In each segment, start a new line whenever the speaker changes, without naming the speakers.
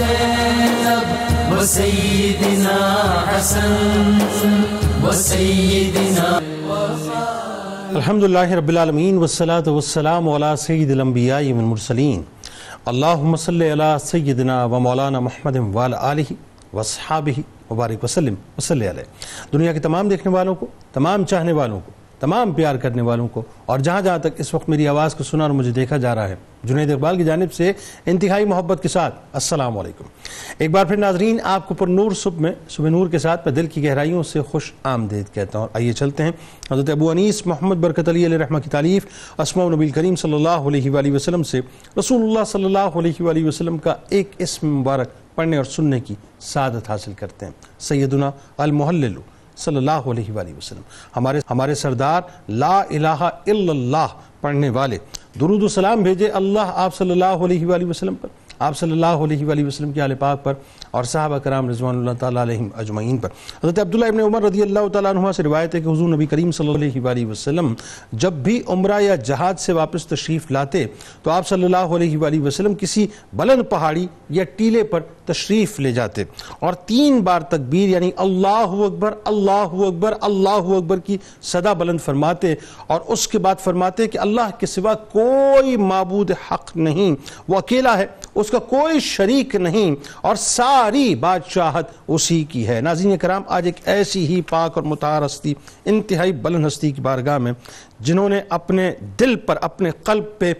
زينب وسيدنا حسن وسيدنا
अलहमदिल्ल रबालमीन वसलात वसलाम सैदम्बियामरसलिन अल्लासल सैदना व मौलाना महमद वाल आलि वसहाबी मुबारक वसलम वसल दुनिया के तमाम देखने वालों को तमाम चाहने वालों को तमाम प्यार करने वालों को और जहाँ जहाँ तक इस वक्त मेरी आवाज़ को सुना और मुझे देखा जा रहा है जुनेद इकबाल की जानब से इंतहाई मोहब्बत के साथ अस्सलाम वालेकुम एक बार फिर नाजरीन आपको पर नूर सुबह में सुबह नूर के साथ मैं दिल की गहराइयों से खुश आमदेद कहता हूँ आइए चलते हैं हज़रत अबू अनीस मोहम्मद बरकत अली रहमा की तारीफ़ असमा नबी करीम सल्ला वसलम से रसूल सल्ला वसलम का एक इसम मुबारक पढ़ने और सुनने की सादत हासिल करते हैं सैदना अलमोहलू सल्लल्लाहु अलैहि वसल्लम हमारे हमारे सरदार ला इलाहा इल्लल्लाह पढ़ने वाले दुरुद सलाम भेजे अल्लाह आप सल्लल्लाहु अलैहि वसल्लम पर आप सल्लल्लाहु अलैहि वसल्लम के आल पाक पर और साहब कराम रजवान तम अजमैन पर हज़रत अब्दुल्ला इबन उमर रदी अल्लाह तुम से रवायत है कि हजू नबी करीम सल वसलम जब भी उम्र या जहाज से वापस तशरीफ़ लाते तो आप सल्ला वसलम किसी बलंद पहाड़ी या टीले पर तशरीफ़ ले जाते और तीन बार तकबीर यानी अल्लाह अकबर अल्लाह अकबर अल्लाह अकबर की सदा बुलंद फरमाते और उसके बाद फरमाते कि अल्लाह के सिवा कोई मबूद हक नहीं वो अकेला है उसका कोई शरीक नहीं और सा सारी बादशाहत उसी की है नाजीन कराम आज एक ऐसी ही पाक और मुतार हस्ती इंतहाई बलन हस्ती की बारगाह में जिन्होंने अपने दिल पर अपने कल्ब पे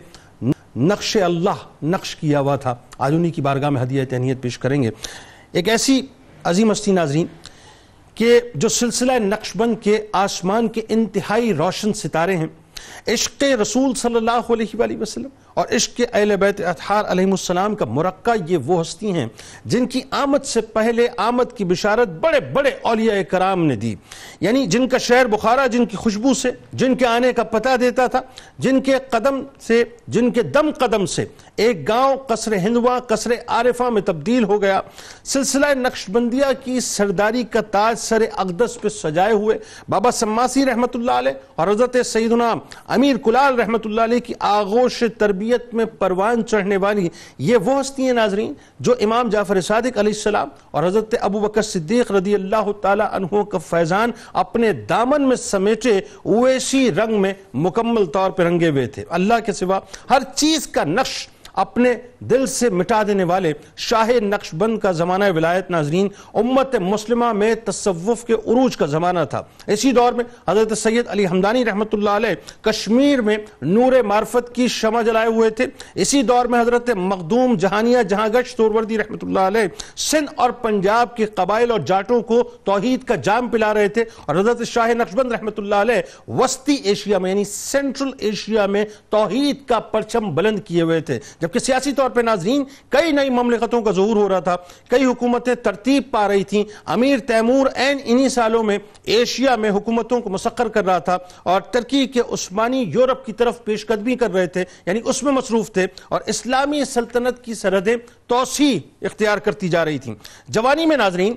नक्श अल्लाह नक्श किया हुआ था आज उन्हीं की बारगाह में हदिया तहनीत पेश करेंगे एक ऐसी अजीम हस्ती नाजरीन के जो सिलसिला नक्शबंद के आसमान के इंतहाई रोशन सितारे हैं इश्क रसूल सल्लल्लाहु अलैहि वसल्लम और इश्क के अहल बैत अतहार अलैहिस्सलाम का मुरक्का ये वो हस्ती हैं जिनकी आमद से पहले आमद की बिशारत बड़े बड़े अलिया कराम ने दी यानी जिनका शहर बुखारा जिनकी खुशबू से जिनके आने का पता देता था जिनके कदम से जिनके दम कदम से एक गांव कसर हिंदवा कसर आरिफा में तब्दील हो गया सिलसिला नक्शबंदिया की सरदारी का ताज सर अकदस पर सजाए हुए बाबा सम्मासी रहमत और हजरत सईदना अमीर कुलाल रहमत की आगोश तरबी शरीयत में परवान चढ़ने वाली ये वो हस्ती हैं नाजरीन जो इमाम जाफ़र सदक सलाम और हज़रत अबू बकर सिद्दीक रदी अल्लाह तहों का फैज़ान अपने दामन में समेटे उसी रंग में मुकम्मल तौर पर रंगे हुए थे अल्लाह के सिवा हर चीज़ का नक्श अपने दिल से मिटा देने वाले शाह नक्शबंद का ज़माना विलायत नाजरीन उम्मत मुस्लिमा में तसवुफ़ के अरूज का ज़माना था इसी दौर में हज़रत सैयद अली हमदानी रहमत कश्मीर में नूर मार्फत की शमा जलाए हुए थे इसी दौर में हज़रत मखदूम जहानिया जहांगश तोरवर्दी रहमत सिंध और पंजाब के कबाइल और जाटों को तोहद का जाम पिला रहे थे और हज़रत शाह नक्शबंद रहमत वस्ती एशिया में यानी सेंट्रल एशिया में तोहद का परचम बुलंद किए हुए थे जबकि सियासी तौर पर नाजरीन कई नई ममलिकतों का जहूर हो रहा था कई हुकूमतें तरतीब पा रही थी अमीर तैमूर एन इन्हीं सालों में एशिया में हुकूमतों को मसक्र कर रहा था और तर्की के उस्मानी यूरोप की तरफ पेशकदमी कर रहे थे यानी उसमें मसरूफ थे और इस्लामी सल्तनत की सरहदें तोसी इख्तियार करती जा रही थी जवानी में नाजरीन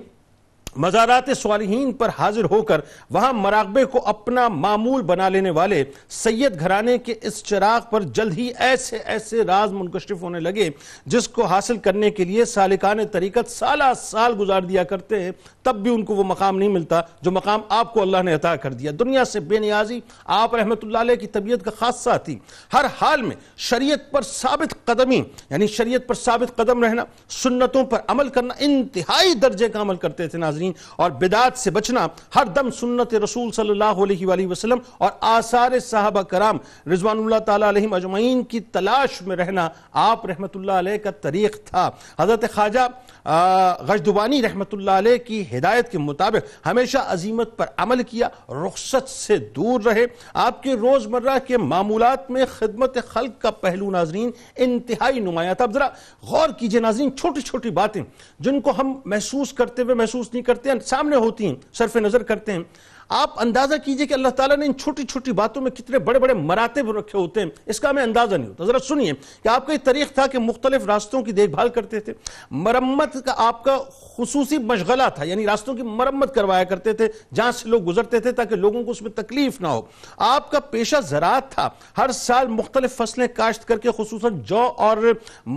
मज़ारात सालहीन पर हाजिर होकर वहां मराकबे को अपना मामूल बना लेने वाले सैयद घराने के इस चिराग पर जल्द ही ऐसे ऐसे राज मुनकशिफ होने लगे जिसको हासिल करने के लिए सालिकान तरीकत साला साल गुजार दिया करते हैं तब भी उनको वो मकाम नहीं मिलता जो मकाम आपको अल्लाह ने अता कर दिया दुनिया से बेनियाजी आप रहमत की तबीयत का खादसा थी हर हाल में शरीय पर साबित कदमी यानी शरीय पर साबित कदम रहना सुन्नतों पर अमल करना इंतहाई दर्जे का अमल करते थे नाजरी दीन और बिदात से बचना हर दम सुन्नत रसूल सल्लल्लाहु अलैहि वसल्लम और आसार साहबा कराम रिजवान ताला अजमैन की तलाश में रहना आप रहमत अलैह का तरीक़ था हज़रत ख्वाजा गजदुबानी रहमत अलैह की हिदायत के मुताबिक हमेशा अजीमत पर अमल किया रुख्सत से दूर रहे आपके रोज़मर्रा के मामूलत में खदमत खल का पहलू नाजरीन इंतहाई नुमाया था अब ज़रा गौर कीजिए नाजरीन छोटी छोटी बातें जिनको हम महसूस करते हुए महसूस नहीं करते हैं सामने होती हैं सरफ नज़र करते हैं आप अंदाजा कीजिए कि अल्लाह ताला ने इन छोटी छोटी बातों में कितने बड़े बड़े मराते रखे होते हैं इसका हमें अंदाजा नहीं होता जरा सुनिए कि आपका ये तरीक था कि मुख्तलिफ रास्तों की देखभाल करते थे मरम्मत का आपका खसूसी मशगला था यानी रास्तों की मरम्मत करवाया करते थे जहां से लोग गुजरते थे ताकि लोगों को उसमें तकलीफ ना हो आपका पेशा ज़रात था हर साल मुख्तलिफ फसलें काश्त करके खसूस जौ और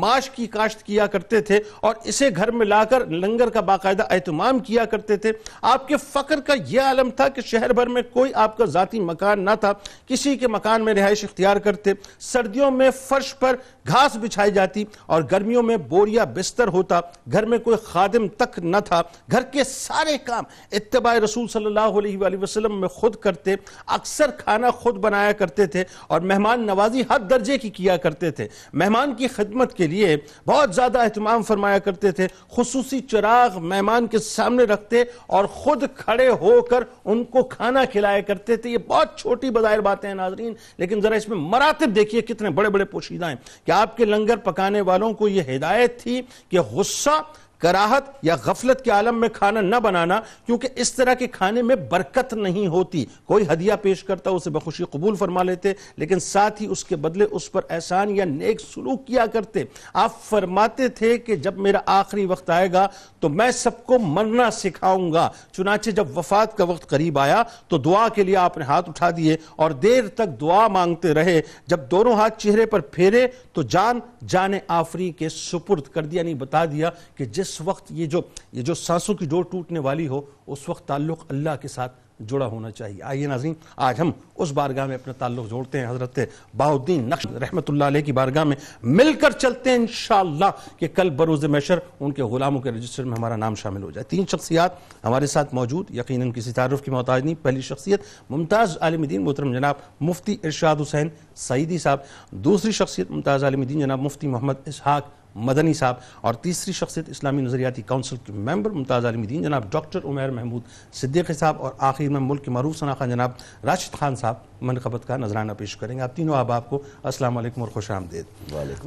माश की काश्त किया करते थे और इसे घर में लाकर लंगर का बाकायदा अहतमाम किया करते थे आपके फकर का यह आलम था कि कि शहर भर में कोई आपका ज़ाती मकान ना था किसी के मकान में रिहाइश इख्तियार करते सर्दियों में फर्श पर घास बिछाई जाती और गर्मियों में बोरिया बिस्तर होता घर में कोई खादिम तक न था घर के सारे काम इतबा रसूल सल्लल्लाहु अलैहि वसल्लम में खुद करते अक्सर खाना खुद बनाया करते थे और मेहमान नवाजी हद दर्जे की किया करते थे मेहमान की खिदमत के लिए बहुत ज़्यादा अहतमाम फरमाया करते थे खसूसी चिराग मेहमान के सामने रखते और ख़ुद खड़े होकर उन उनको खाना खिलाया करते थे ये बहुत छोटी बजायर बातें हैं नाजरीन लेकिन ज़रा इसमें मरातब देखिए कितने बड़े बड़े पोशीदा हैं कि आपके लंगर पकाने वालों को यह हिदायत थी कि गुस्सा कराहत या गफलत के आलम में खाना न बनाना क्योंकि इस तरह के खाने में बरकत नहीं होती कोई हदिया पेश करता उसे बखुशी कबूल फरमा लेते लेकिन साथ ही उसके बदले उस पर एहसान या नेक सलूक किया करते आप फरमाते थे कि जब मेरा आखिरी वक्त आएगा तो मैं सबको मरना सिखाऊंगा चुनाचे जब वफात का वक्त करीब आया तो दुआ के लिए आपने हाथ उठा दिए और देर तक दुआ मांगते रहे जब दोनों हाथ चेहरे पर फेरे तो जान जाने आफरी के सुपुर्द कर दिया नहीं बता दिया कि जिस जिस वक्त ये जो ये जो सांसों की डोर टूटने वाली हो उस वक्त ताल्लुक अल्लाह के साथ जुड़ा होना चाहिए आइए नाजीन आज हम उस बारगाह में अपना ताल्लुक जोड़ते हैं हज़रत बाउद्दीन नक्श रहमत की बारगाह में मिलकर चलते हैं इन कि कल बरोज़ मैशर उनके ग़ुलामों के रजिस्टर में हमारा नाम शामिल हो जाए तीन शख्सियात हमारे साथ मौजूद यकीन किसी तारफ़ की मोहताज नहीं पहली शख्सियत मुमताज़ आलमदीन मोहतरम जनाब मुफ्ती इरशाद हुसैन सईदी साहब दूसरी शख्सियत मुमताज़ आलमदीन जनाब मुफ्ती मोहम्मद इसहाक़ मदनी साहब और तीसरी शख्सियत इस्लामी नज़रियाती काउंसिल के मेंबर मुमताज़ आलमीदीन जनाब डॉक्टर उमर महमूद सिद्दीकी साहब और आखिर में मुल्क के मरूफ शनाखा जनाब राशिद खान साहब मन खपत का नजराना पेश करेंगे आप तीनों अब आपको असलम और खुश आमदेद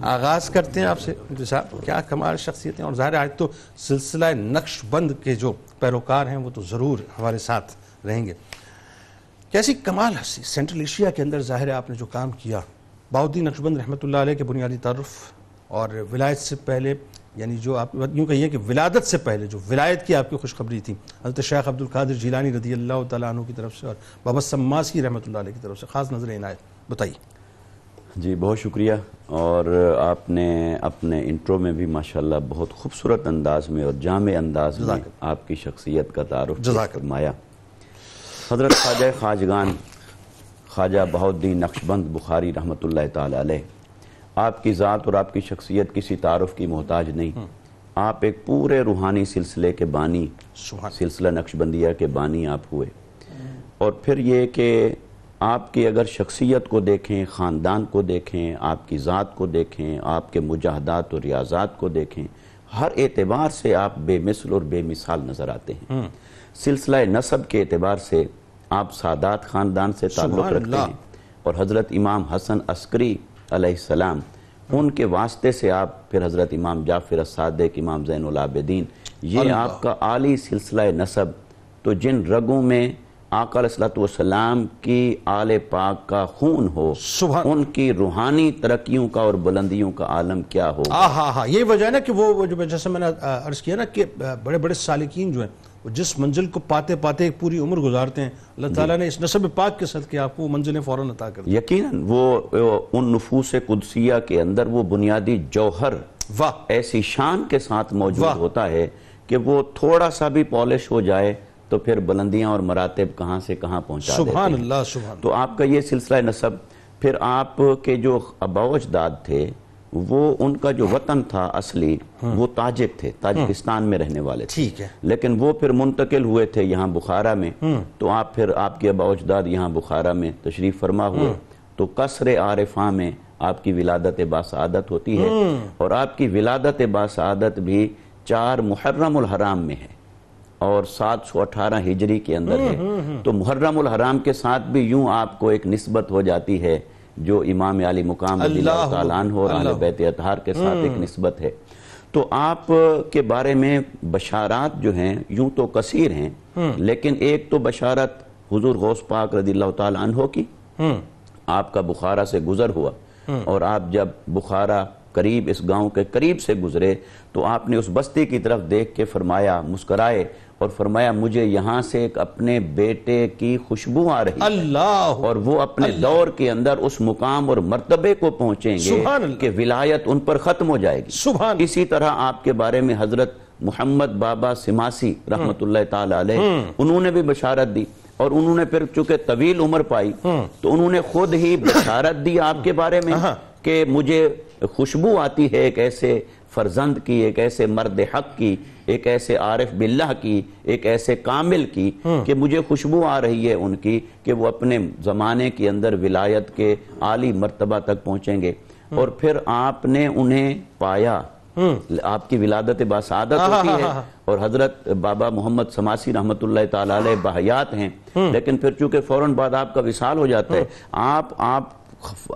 आगाज़ करते हैं आपसे साहब क्या कमाल शख्सियतें और ज़ाहिर आज तो सिलसिला नक्शबंद के जो पैरोकार हैं वो तो ज़रूर हमारे साथ रहेंगे कैसी कमाल हस्ती सेंट्रल एशिया के अंदर ज़ाहिर आपने जो काम किया बाउद्दीन नक्शबंद रहमत के बुनियादी तरफ और विलायत से पहले यानी जो आप यूँ कहिए कि विलादत से पहले जो विलायत की आपकी खुशखबरी थी हजरत शेख अब्दुल कादिर जीलानी रदी अल्लाह तु की तरफ से और बाबा सम्मास की रहमत की तरफ से ख़ास नज़र इनायत बताइए
जी बहुत शुक्रिया और आपने अपने इंट्रो में भी माशाल्लाह बहुत खूबसूरत अंदाज में और जाम अंदाज में आपकी शख्सियत का तारुफ फरमाया हजरत ख्वाजा ख्वाजगान ख्वाजा बहाउद्दीन नक्शबंद बुखारी रहमत ला आपकी ज़ात और आपकी शख्सियत किसी तारफ़ की मोहताज नहीं हम्म। आप एक पूरे रूहानी सिलसिले के बानी सिलसिला नक्शबंदिया के बानी आप हुए और फिर ये कि आपकी अगर शख्सियत को देखें ख़ानदान को देखें आपकी ज़ात को देखें आपके मुजाहदात और रियाजात को देखें हर एतबार से आप बेमिसल और बेमिसाल नज़र आते हैं हम्म। सिलसिला नसब के एतबार से आप सादात ख़ानदान से ताल्लुक़ रखते हैं और हज़रत इमाम हसन अस्करी अलैहिस्सलाम उनके वास्ते से आप फिर हज़रत इमाम जाफिर सादक इमाम जैन जैनदीन ये आपका आली सिलसिला नसब तो जिन रगों में आकलतम की आल पाक का खून हो सुबह उनकी रूहानी तरक्कियों का और बुलंदियों का आलम क्या हो हाँ
हाँ यही वजह है ना कि वो जो जैसे मैंने अर्ज किया ना कि बड़े बड़े सालिकीन जो है जिस मंजिल को पाते पाते एक पूरी उम्र गुजारते हैं अल्लाह ताला ने इस नसब पाक के सद के आपको वो मंजिलें फ़ौरन अता कर
यकीन वो उन नफूस कुदसिया के अंदर वो बुनियादी जौहर वाह ऐसी शान के साथ मौजूद होता है कि वो थोड़ा सा भी पॉलिश हो जाए तो फिर बुलंदियाँ और मरातब कहाँ से कहाँ पहुँचा सुबह तो आपका ये सिलसिला नसब फिर आपके जो अबौज दाद थे वो उनका जो वतन था असली हाँ। वो ताजिक थे हाँ। ताजिकिस्तान में रहने वाले थे ठीक है लेकिन वो फिर मुंतकिल हुए थे यहाँ बुखारा में हाँ। तो आप फिर आपके अब यहाँ बुखारा में तशरीफ फरमा हुए तो कसर आरफा में आपकी विलादत बासदत होती है और आपकी विलादत बासदत भी चार मुहर्रम हराम में है और 718 हिजरी के अंदर है तो मुहर्रम हराम के साथ भी यूं आपको एक नस्बत हो जाती है जो इमाम अली मुकाम और बैत अतहार के साथ एक हम्म। नस्बत है तो आप के बारे में बशारात जो हैं यूं तो कसीर हैं हम्म। लेकिन एक तो बशारत हुजूर गौस पाक रदी तहो की हम्म। आपका बुखारा से गुजर हुआ और आप जब बुखारा करीब इस गांव के करीब से गुजरे तो आपने उस बस्ती की तरफ देख के फरमाया मुस्कराए और फरमाया मुझे यहाँ से एक अपने बेटे की खुशबू आ रही अल्लाह और वो अपने दौर के अंदर उस मुकाम और मरतबे को पहुंचेंगे कि विलायत उन पर खत्म हो जाएगी सुबह इसी तरह आपके बारे में हजरत मोहम्मद बाबा सिमासी रहमत हम्म। उन्होंने भी बशारत दी और उन्होंने फिर चूंकि तवील उम्र पाई हम्म। तो उन्होंने खुद ही बशारत दी आपके हम्म। बारे में हाँ। कि मुझे खुशबू आती है एक ऐसे फरजंद की एक ऐसे मर्द हक की एक ऐसे आरिफ बिल्ला की एक ऐसे कामिल की हाँ। कि मुझे खुशबू आ रही है उनकी कि वो अपने ज़माने के अंदर विलायत के आली मरतबा तक पहुँचेंगे हाँ। और फिर आपने उन्हें पाया हाँ। आपकी विलादत बासादत होती है और हजरत बाबा मोहम्मद समासी रहमत बहयात हैं लेकिन फिर चूंकि फौरन बाद आपका विशाल हो जाता है आप आप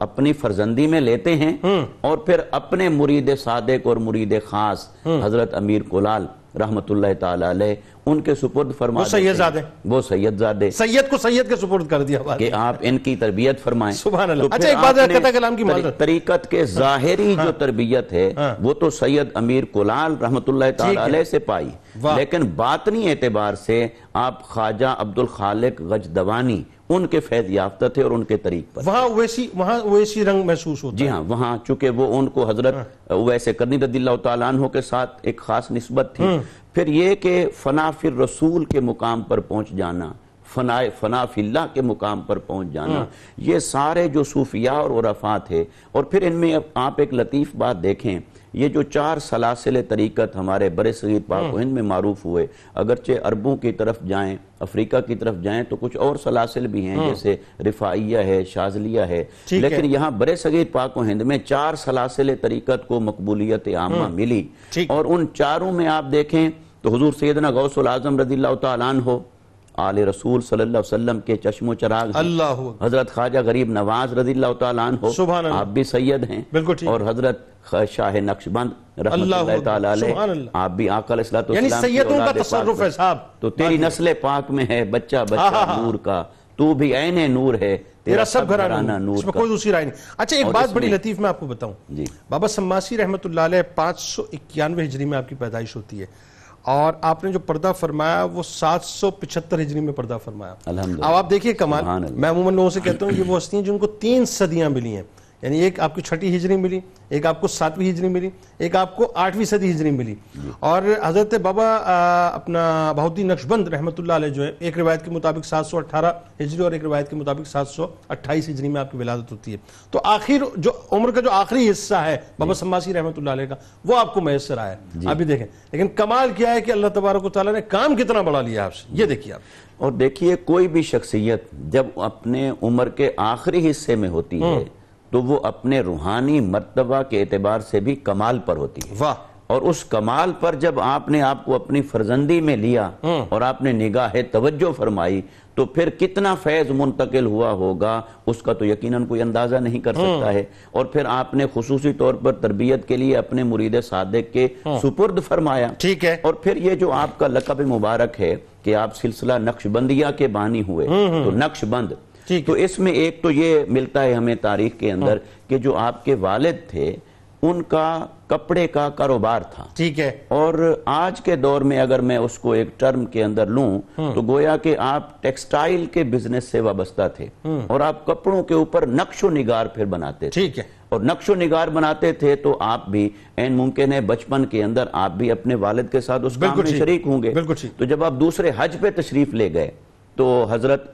अपनी फरजंदी में लेते हैं हम्म। और फिर अपने मुरीद सादक और मुरीद खास हम्म। हजरत अमीर कुलाल रहमत उनके सुपुर्द फरमा वो जादे वो जादे सैयद को सैयद के सुपुर्द कर दिया कि आप इनकी तरबियत फरमाएं तो अच्छा एक बात कलाम की तरीकत के हाँ। जाहिरी हाँ, जो तरबियत है हाँ, वो तो सैयद अमीर कुलाल रहमत से पाई लेकिन बातनी एतबार से आप ख्वाजा अब्दुल खालिक गजदवानी उनके फैज याफ्ता थे और उनके तरीक
पर वहाँ वैसी वहाँ वैसी रंग महसूस
होता जी हाँ वहाँ चूंकि वो उनको हजरत हाँ। वैसे करनी रदी के साथ एक खास नस्बत थी हाँ। फिर ये कि फना फिर रसूल के मुकाम पर पहुँच जाना फना फनाफिल्ला के मुकाम पर पहुंच जाना हाँ। ये सारे जो सूफिया और वरफा थे और फिर इनमें आप एक लतीफ़ बात देखें ये जो चार सलासिल तरीक़त हमारे बरे सगीर पाक हम्म। हिंद में मारूफ हुए अगरचे अरबों की तरफ जाएँ अफ्रीका की तरफ जाएँ तो कुछ और सलासिल भी हैं हम्म। जैसे रिफाइया है शाजलिया है लेकिन यहाँ बरे सगीर पाक हिंद में चार सलासिल तरीक़त को मकबूलियत आमा हम्म। मिली और उन चारों में आप देखें तो हजूर सैदना गौसल आजम रजील्ला हो आल रसूल सल्लल्लाहु अलैहि वसल्लम के चश्मो चराग अल्लाह हजरत ख्वाजा गरीब नवाज रजी तन आप भी सैयद हैं बिल्कुल और हजरत शाह नक्शबंद आप भी आकल है साहब तो तेरी हाँ नस्ल पाक में है बच्चा बच्चा हाँ, हाँ, नूर का तू भी ऐने नूर है तेरा सब घराना नूर इसमें कोई दूसरी
राय नहीं अच्छा एक बात बड़ी लतीफ मैं आपको बताऊं बाबा सम्मासी रहमत पाँच सौ इक्यानवे हिजरी में आपकी पैदाइश होती है और आपने जो पर्दा फरमाया वो सात सौ पिछहत्तर हिजरी में पर्दा फरमाया अब आप देखिए कमाल मैं अमूमन लोगों से कहता हूँ ये वो हस्ती जिनको तीन सदियां मिली हैं यानी एक आपको छठी हिजरी मिली एक आपको सातवीं हिजरी मिली एक आपको आठवीं सदी हिजरी मिली और हज़रत बाबा अपना बहुत ही नक्शबंद रहमत जो है एक रिवायत के मुताबिक 718 हिजरी और एक रिवायत के मुताबिक 728 हिजरी में आपकी विलादत होती है तो आखिर जो उम्र का जो आखिरी हिस्सा है बाबा सम्मासी रहमत का वो आपको मैसर आया अभी देखें लेकिन कमाल क्या है कि अल्लाह तबारक ताली ने काम कितना बढ़ा लिया आपसे ये देखिए आप और
देखिए कोई भी शख्सियत जब अपने उम्र के आखिरी हिस्से में होती हम्म। है तो वो अपने रूहानी मरतबा के एतबार से भी कमाल पर होती है वाह और उस कमाल पर जब आपने आपको अपनी फर्जंदी में लिया हम्म। और आपने निगाह तवज्जो फरमाई तो फिर कितना फैज़ मुंतकिल हुआ होगा उसका तो यकीनन कोई अंदाज़ा नहीं कर सकता हम्म। है और फिर आपने खसूसी तौर पर तरबियत के लिए अपने मुरीद सादक के हम्म। सुपुर्द फरमाया ठीक है और फिर ये जो आपका लकब मुबारक है कि आप सिलसिला नक्शबंदिया के बानी हुए तो नक्शबंद तो इसमें एक तो ये मिलता है हमें तारीख के अंदर हाँ। कि जो आपके वालिद थे उनका कपड़े का कारोबार था ठीक है और आज के दौर में अगर मैं उसको एक टर्म के अंदर लूं हाँ। तो गोया कि आप टेक्सटाइल के बिजनेस से वाबस्ता थे हाँ। और आप कपड़ों के ऊपर नक्शो निगार फिर बनाते थे ठीक है और नक्शो निगार बनाते थे तो आप भी एन मुमकिन है बचपन के अंदर आप भी अपने वालिद के साथ उस काम में शरीक होंगे तो जब आप दूसरे हज पे तशरीफ ले गए तो हजरत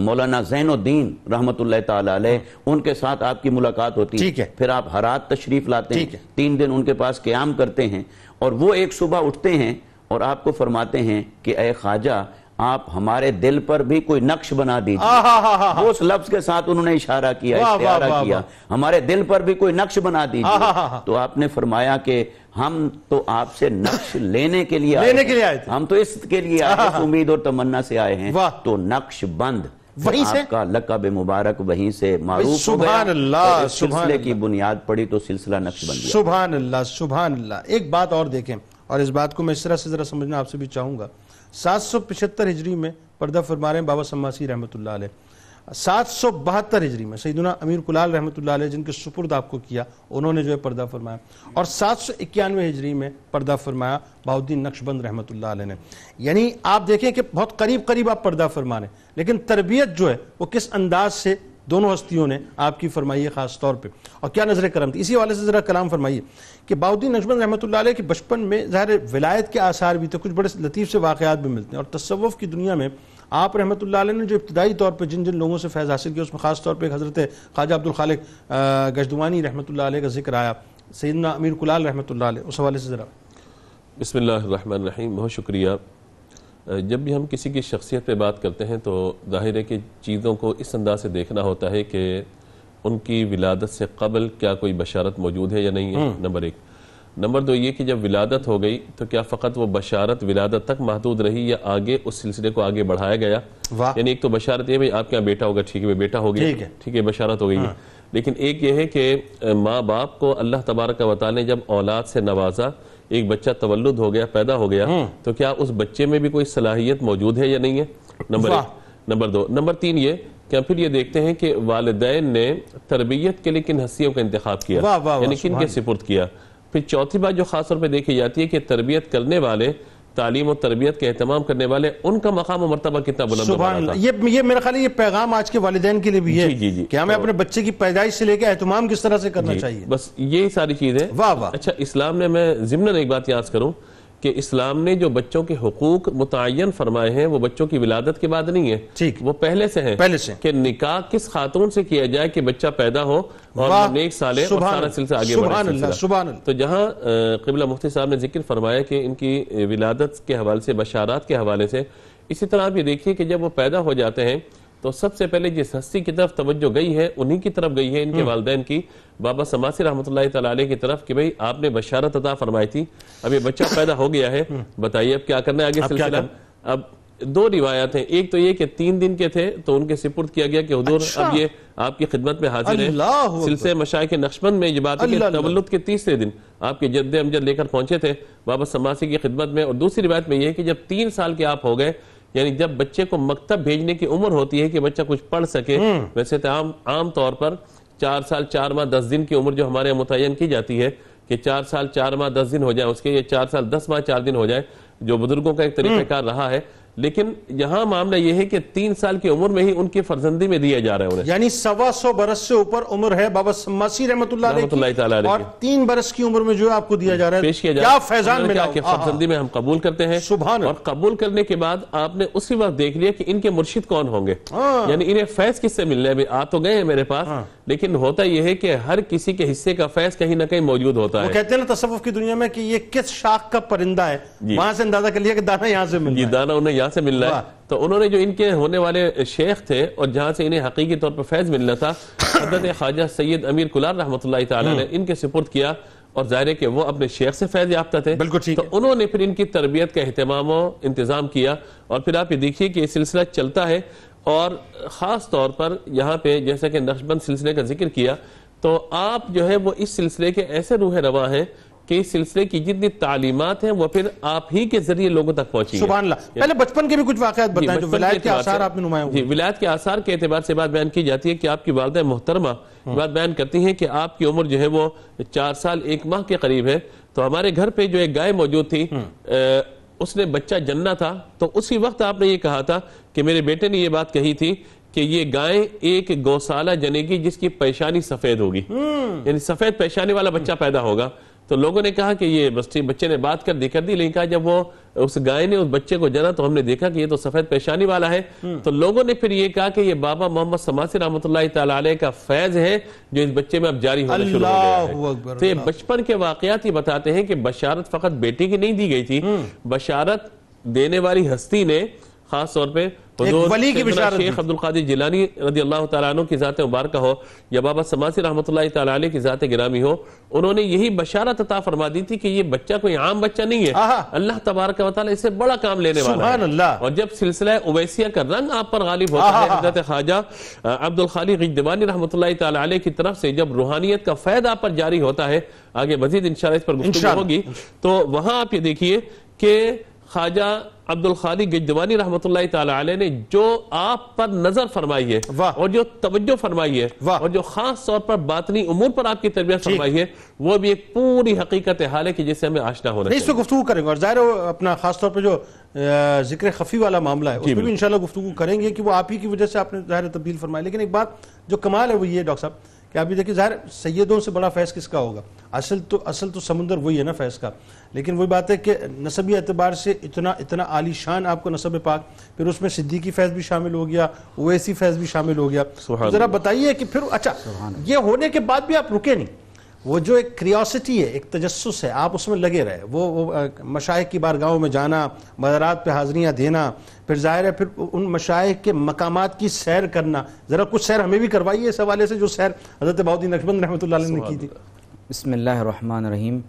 मौलाना जैनुद्दीन रहमत हाँ। उनके साथ आपकी मुलाकात होती है फिर आप हरात तशरीफ लाते हैं तीन दिन उनके पास क्याम करते हैं और वो एक सुबह उठते हैं और आपको फरमाते हैं कि अः ख्वाजा आप हमारे दिल पर भी कोई नक्श बना दीजिए उस लफ्ज के साथ उन्होंने इशारा किया इशारा किया वा, हमारे दिल पर भी कोई नक्श बना दीजिए तो आपने फरमाया कि हम तो आपसे नक्श लेने के लिए लेने तो के लिए आए हम तो इसके लिए आए उम्मीद और तमन्ना से आए हैं तो नक्श बंद वहीं से आपका लकब मुबारक वहीं से मारूफ सुबह अल्लाह की बुनियाद पड़ी तो सिलसिला नक्शबंदी
सुबहान अल्लाह सुबहान अल्लाह एक बात और देखें और इस बात को मैं इस तरह से ज़रा समझना आपसे भी चाहूंगा सात सौ पिछहत्तर हिजरी में पर्दा फरमा रहे हैं बाबा सम्मासी रहमत सात सौ बहत्तर हिजरी में सईदना अमीर कुलाल रहमत जिनके सुपुर्द आपको किया उन्होंने जो है पर्दा फरमाया और सात सौ इक्यानवे हिजरी में पर्दा फरमाया बाउद्दीन नक्शबंद रहमत ने यानी आप देखें कि बहुत करीब करीब आप पर्दा फरमा रहे हैं लेकिन तरबियत जो है वो किस अंदाज से दोनों हस्तियों ने आपकी फरमाई है ख़ास तौर पर और क्या नज़र करम थी इसी वाले से ज़रा कलाम फरमाइए कि बाउद्दीन नजमन रहमत के बचपन में ज़ाहिर विलायत के आसार भी थे कुछ बड़े लतीफ़ से वाकयात भी मिलते हैं और तस्वुफ़ की दुनिया में आप रहमत ने जो इब्तदाई तौर पर जिन जिन लोगों से फैज़ हासिल किया उसमें ख़ास तौर पर हज़रत ख्वाजा अब्दुल खालिक गजदवानी रहमत का जिक्र आया सैदना अमीर कुलाल रहमत उस हवाले से ज़रा
बसमीम बहुत शुक्रिया जब भी हम किसी की शख्सियत पर बात करते हैं तो जाहिर है कि चीज़ों को इस अंदाज से देखना होता है कि उनकी विलादत से कबल क्या कोई बशारत मौजूद है या नहीं है हम्म। नंबर एक नंबर दो ये कि जब विलादत हो गई तो क्या फ़कत वो बशारत विलादत तक महदूद रही या आगे उस सिलसिले को आगे बढ़ाया गया यानी एक तो बशारत ये भाई आपके यहाँ बेटा होगा ठीक है बेटा हो गया ठीक है बशारत हो गई है हाँ। लेकिन एक ये है कि माँ बाप को अल्लाह तबारक वताल ने जब औलाद से नवाजा एक बच्चा तवल्लुद हो गया पैदा हो गया हम्म। तो क्या उस बच्चे में भी कोई सलाहियत मौजूद है या नहीं है नंबर एक नंबर दो नंबर तीन ये क्या फिर ये देखते हैं कि वालदेन ने तरबियत के लिए किन हस्तियों का इंतखब किया यानी किन के सिपुर्द किया फिर चौथी बात जो खास तौर पर देखी जाती है कि तरबियत करने वाले तालीम और तरबियत के अहतमाम करने वाले उनका मकाम और मरतबा कितना बुलंद
ये ये मेरा ख्याल ये पैगाम आज के वाले के लिए भी है जी जी जी कि हमें तो, अपने बच्चे की पैदाइश से लेकर अहतमाम किस तरह से करना चाहिए
बस ये सारी चीज़ें वाह वाह अच्छा इस्लाम ने मैं जिमन एक बात याद करूँ कि इस्लाम ने जो बच्चों के हकूक मुतन फरमाए हैं वो बच्चों की विलादत के बाद नहीं है ठीक वो पहले से है पहले से कि निकाह किस खातून से किया जाए कि बच्चा पैदा हो और नेक साले और सारा सिलसिला आगे बढ़े तो जहाँ कबिला मुफ्ती साहब ने जिक्र फरमाया कि इनकी विलादत के हवाले से बशारात के हवाले से इसी तरह आप ये देखिए कि जब वो पैदा हो जाते हैं तो सबसे पहले जिस हस्ती की तरफ तवज्जो गई है उन्हीं की तरफ गई है इनके हम्म। वालदेन की बाबा समासी रहमत की तरफ कि भाई आपने बशारत अता फरमाई थी अब ये बच्चा पैदा हो गया है हम्म। बताइए अब क्या करना है आगे सिलसिला अब दो रिवायत हैं एक तो ये कि तीन दिन के थे तो उनके सिपुर्द किया गया कि हुदूर अच्छा। अब ये आपकी खिदमत में हाजिर है सिलसिले मशाए के नक्शबंद में ये बात है तवल्लुद के तीसरे दिन आपके जद्दे अमजद लेकर पहुंचे थे बाबा समासी की खिदमत में और दूसरी रिवायत में यह है कि जब तीन साल के आप हो गए यानी जब बच्चे को मकतब भेजने की उम्र होती है कि बच्चा कुछ पढ़ सके हम्म। वैसे तो आम आम तौर पर चार साल चार माह दस दिन की उम्र जो हमारे यहाँ मुतयन की जाती है कि चार साल चार माह दस दिन हो जाए उसके ये चार साल दस माह चार दिन हो जाए जो बुजुर्गों का एक हम्म। तरीक़ाकार रहा है लेकिन यहाँ मामला यह है कि तीन साल की उम्र में ही उनकी फर्जंदी में दिया जा रहा है उन्हें यानी सवा सौ बरस से ऊपर उम्र
है बाबा मसी रहमत और तीन बरस की उम्र में जो है आपको दिया जा रहा है पेश किया जा रहा है फैजान मिला फर्जंदी
में हम कबूल करते हैं सुबह और कबूल करने के बाद आपने उसी वक्त देख लिया कि इनके मुर्शिद कौन होंगे हाँ। यानी इन्हें फैज किससे मिलने अभी आ तो गए हैं मेरे पास हाँ। लेकिन होता यह है कि हर किसी के हिस्से का फैज कहीं ना कहीं मौजूद होता है
कहते हैं ना तसवुफ की दुनिया में कि ये किस शाख का परिंदा है वहां से अंदाजा कर लिया कि दाना यहाँ से मिल दाना उन्हें यहाँ से मिलना है
तो उन्होंने जो इनके होने वाले शेख थे और जहाँ से इन्हें हकीकी तौर पर फैज मिलना था हजरत ख्वाजा सैयद अमीर कुलार रहमत ने हम्म। इनके सुपुर्द किया और जाहिर है कि वो अपने शेख से फैज याफ्ता थे बिल्कुल ठीक तो उन्होंने फिर इनकी तरबियत का अहतमाम इंतज़ाम किया और फिर आप ये देखिए कि ये सिलसिला चलता है और ख़ास तौर पर यहाँ पे जैसा कि नक्शबंद सिलसिले का जिक्र किया तो आप जो है वो इस सिलसिले के ऐसे रूह रवा हैं कि इस सिलसिले की जितनी तालीमत हैं वो फिर आप ही के जरिए लोगों तक पहुंची पहले बचपन के भी कुछ वाकत बताएं विलायत के आसार के आसार के अतबार से बात बयान की जाती है कि आपकी वालद मोहतरमा हम्म। बात बयान करती है कि आपकी उम्र जो है वो चार साल एक माह के करीब है तो हमारे घर पे जो एक गाय मौजूद थी हम्म। उसने बच्चा जन्ना था तो उसी वक्त आपने ये कहा था कि मेरे बेटे ने ये बात कही थी कि ये गाय एक गौशाला जनेगी जिसकी पेशानी सफेद होगी हम्म। यानी सफेद पेशानी वाला बच्चा पैदा होगा तो लोगों ने कहा कि ये बस्ती बच्चे ने बात कर दी कर दी लेकिन कहा जब वो उस गाय ने उस बच्चे को जाना तो हमने देखा कि ये तो सफेद पेशानी वाला है हम्म। तो लोगों ने फिर ये कहा कि ये बाबा मोहम्मद समासी रहमत का फैज है जो इस बच्चे में अब जारी होना शुरू हो गया है तो ये बचपन के वाकयात ही बताते हैं कि बशारत फकत बेटी की नहीं दी गई थी हम्म। बशारत देने वाली हस्ती ने खास तौर पे शेख अब्दुल कादिर जिलानी रदी अल्लाह तु की ज़ात मुबारक हो या बाबा समासी रहमत ताली की ज़ात गिरामी हो उन्होंने यही बशारत अता फरमा दी थी कि ये बच्चा कोई आम बच्चा नहीं है अल्लाह तबारक वाली इससे बड़ा काम लेने वाला है और जब सिलसिला उवैसिया का रंग आप पर गालिब होता है हजरत ख्वाजा अब्दुल खाली गिजवानी रहमत ताली की तरफ से जब रूहानियत का फैद आप पर जारी होता है आगे मजीद इंशाल्लाह इस पर गुफ्तु होगी तो वहां आप ये देखिए कि ख्वाजा अब्दुल खाली गजदवानी रहमत ने जो आप पर नजर फरमाई है और जो तवज्जो फरमाई है और जो खास तौर पर बातनी उमूर पर आपकी तरबियत फरमाई है वो भी एक पूरी हकीकत हाल है कि जिससे हमें आशना होना इस पर
गुफ्तु करेंगे और जाहिर अपना खास तौर पर जो जिक्र खफी वाला मामला है उसमें भी इंशाल्लाह गुफ्तु करेंगे कि वो आप ही की वजह से आपने जाहिर तब्दील फरमाई लेकिन एक बात जो कमाल है वो ये डॉक्टर साहब कि अभी देखिए जाहिर सैदों से बड़ा फैज़ किसका होगा असल तो असल तो समुंदर वही है ना फैज़ का लेकिन वही बात है कि नसबी एतबार से इतना इतना आलीशान आपको नसब पाक फिर उसमें सिद्दीकी फैज़ भी शामिल हो गया ओवैसी फैज़ भी शामिल हो गया तो ज़रा बताइए कि फिर अच्छा ये होने के बाद भी आप रुके नहीं वो जो एक क्रियासिटी है एक तजस्स है आप उसमें लगे रहे वो, वो मशाइ की बारगाहों में जाना मदारात पे हाज़रियाँ देना फिर ज़ाहिर है फिर उन मशाइ के मकाम की सैर करना ज़रा कुछ सैर हमें भी करवाइए इस हवाले से जो सैर हज़रत बाउद्दीन नकबंद रहमत ने की थी
बसमान रहीम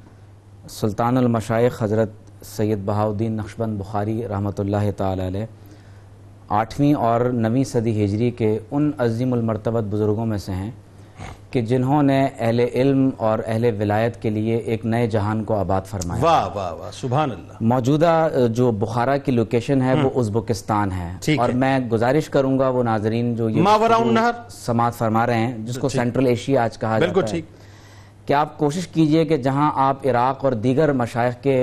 सुल्तानमशाइ हज़रत सैयद बहाउद्दीन नक्शबंद बुखारी रहमत तठवीं आठवीं और नवीं सदी हिजरी के उन अजीमरतबत बुज़ुर्गों में से हैं कि जिन्होंने अहल इल्म और अहल विलायत के लिए एक नए जहान को आबाद फरमाया वाह वाह वाह सुबह मौजूदा जो बुखारा की लोकेशन है वो हम्म। उज्बेकिस्तान है और है। मैं गुजारिश करूंगा वो नाजरीन जो ये समाज फरमा रहे हैं जिसको सेंट्रल एशिया आज कहा बिल्कुल ठीक कि आप कोशिश कीजिए कि जहां आप इराक़ और दीगर मशाइ के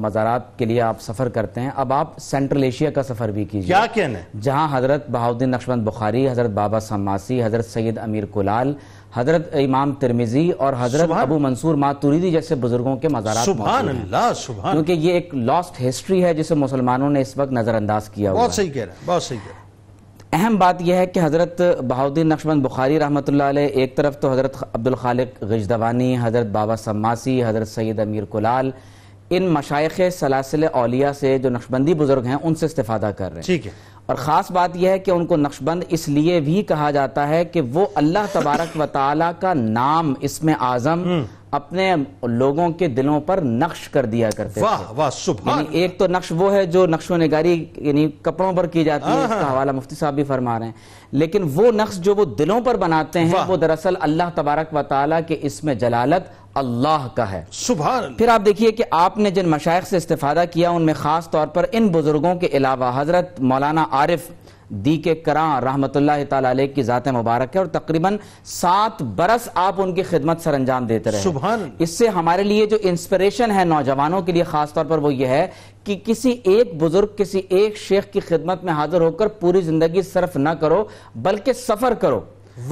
मज़ारात के लिए आप सफ़र करते हैं अब आप सेंट्रल एशिया का सफ़र भी कीजिए क्या कहना है जहाँ हज़रत बहाउद्दीन नक्शबंद बुखारी हज़रत बाबा सम्मासी हज़रत सैयद अमीर कुलाल हजरत इमाम तिरमिजी और हजरत अबू मंसूर मातुरीदी जैसे बुजुर्गों के मजारा
क्योंकि
ये एक लॉस्ट हिस्ट्री है जिसे मुसलमानों ने इस वक्त नजरअंदाज किया बहुत
सही कह रहा है बहुत सही कह रहे
अहम बात यह है कि हज़रत बहाउद्दीन नक्शबंद बुखारी रहमत एक तरफ तो हज़रत अब्दुल खालिक गजदवानी हज़रत बाबा सम्मासी हज़रत सैद अमीर कुलाल इन मशाइ सलासिल अलिया से जो नक्शबंदी बुजुर्ग हैं उनसे इस्तीफा कर रहे हैं ठीक है और ख़ास बात यह है कि उनको नक्शबंद इसलिए भी कहा जाता है कि वो अल्लाह तबारक व ताली का नाम इसमें आज़म हम्म। अपने लोगों के दिलों पर नक्श कर दिया करते वाह वाह सुबह एक तो नक्श वो है जो नक्शो नगारी यानी कपड़ों पर की जाती है हाँ, इसका हाँ। हवाला मुफ्ती साहब भी फरमा रहे हैं लेकिन वो नक्श जो वो दिलों पर बनाते हैं वो दरअसल अल्लाह तबारक व ताला के इसमें जलालत अल्लाह का है सुबह फिर आप देखिए कि आपने जिन मशाइ से इस्तेफादा किया उनमें खास तौर पर इन बुजुर्गों के अलावा हजरत मौलाना आरिफ दी के करा रहमत की ज़ात मुबारक है और तकरीबन सात बरस आप उनकी खिदमत सर अंजाम देते रहे इससे हमारे लिए जो इंस्परेशन है नौजवानों के लिए ख़ासतौर पर वो ये है कि किसी एक बुजुर्ग किसी एक शेख की खिदमत में हाजिर होकर पूरी जिंदगी सिर्फ ना करो बल्कि सफर करो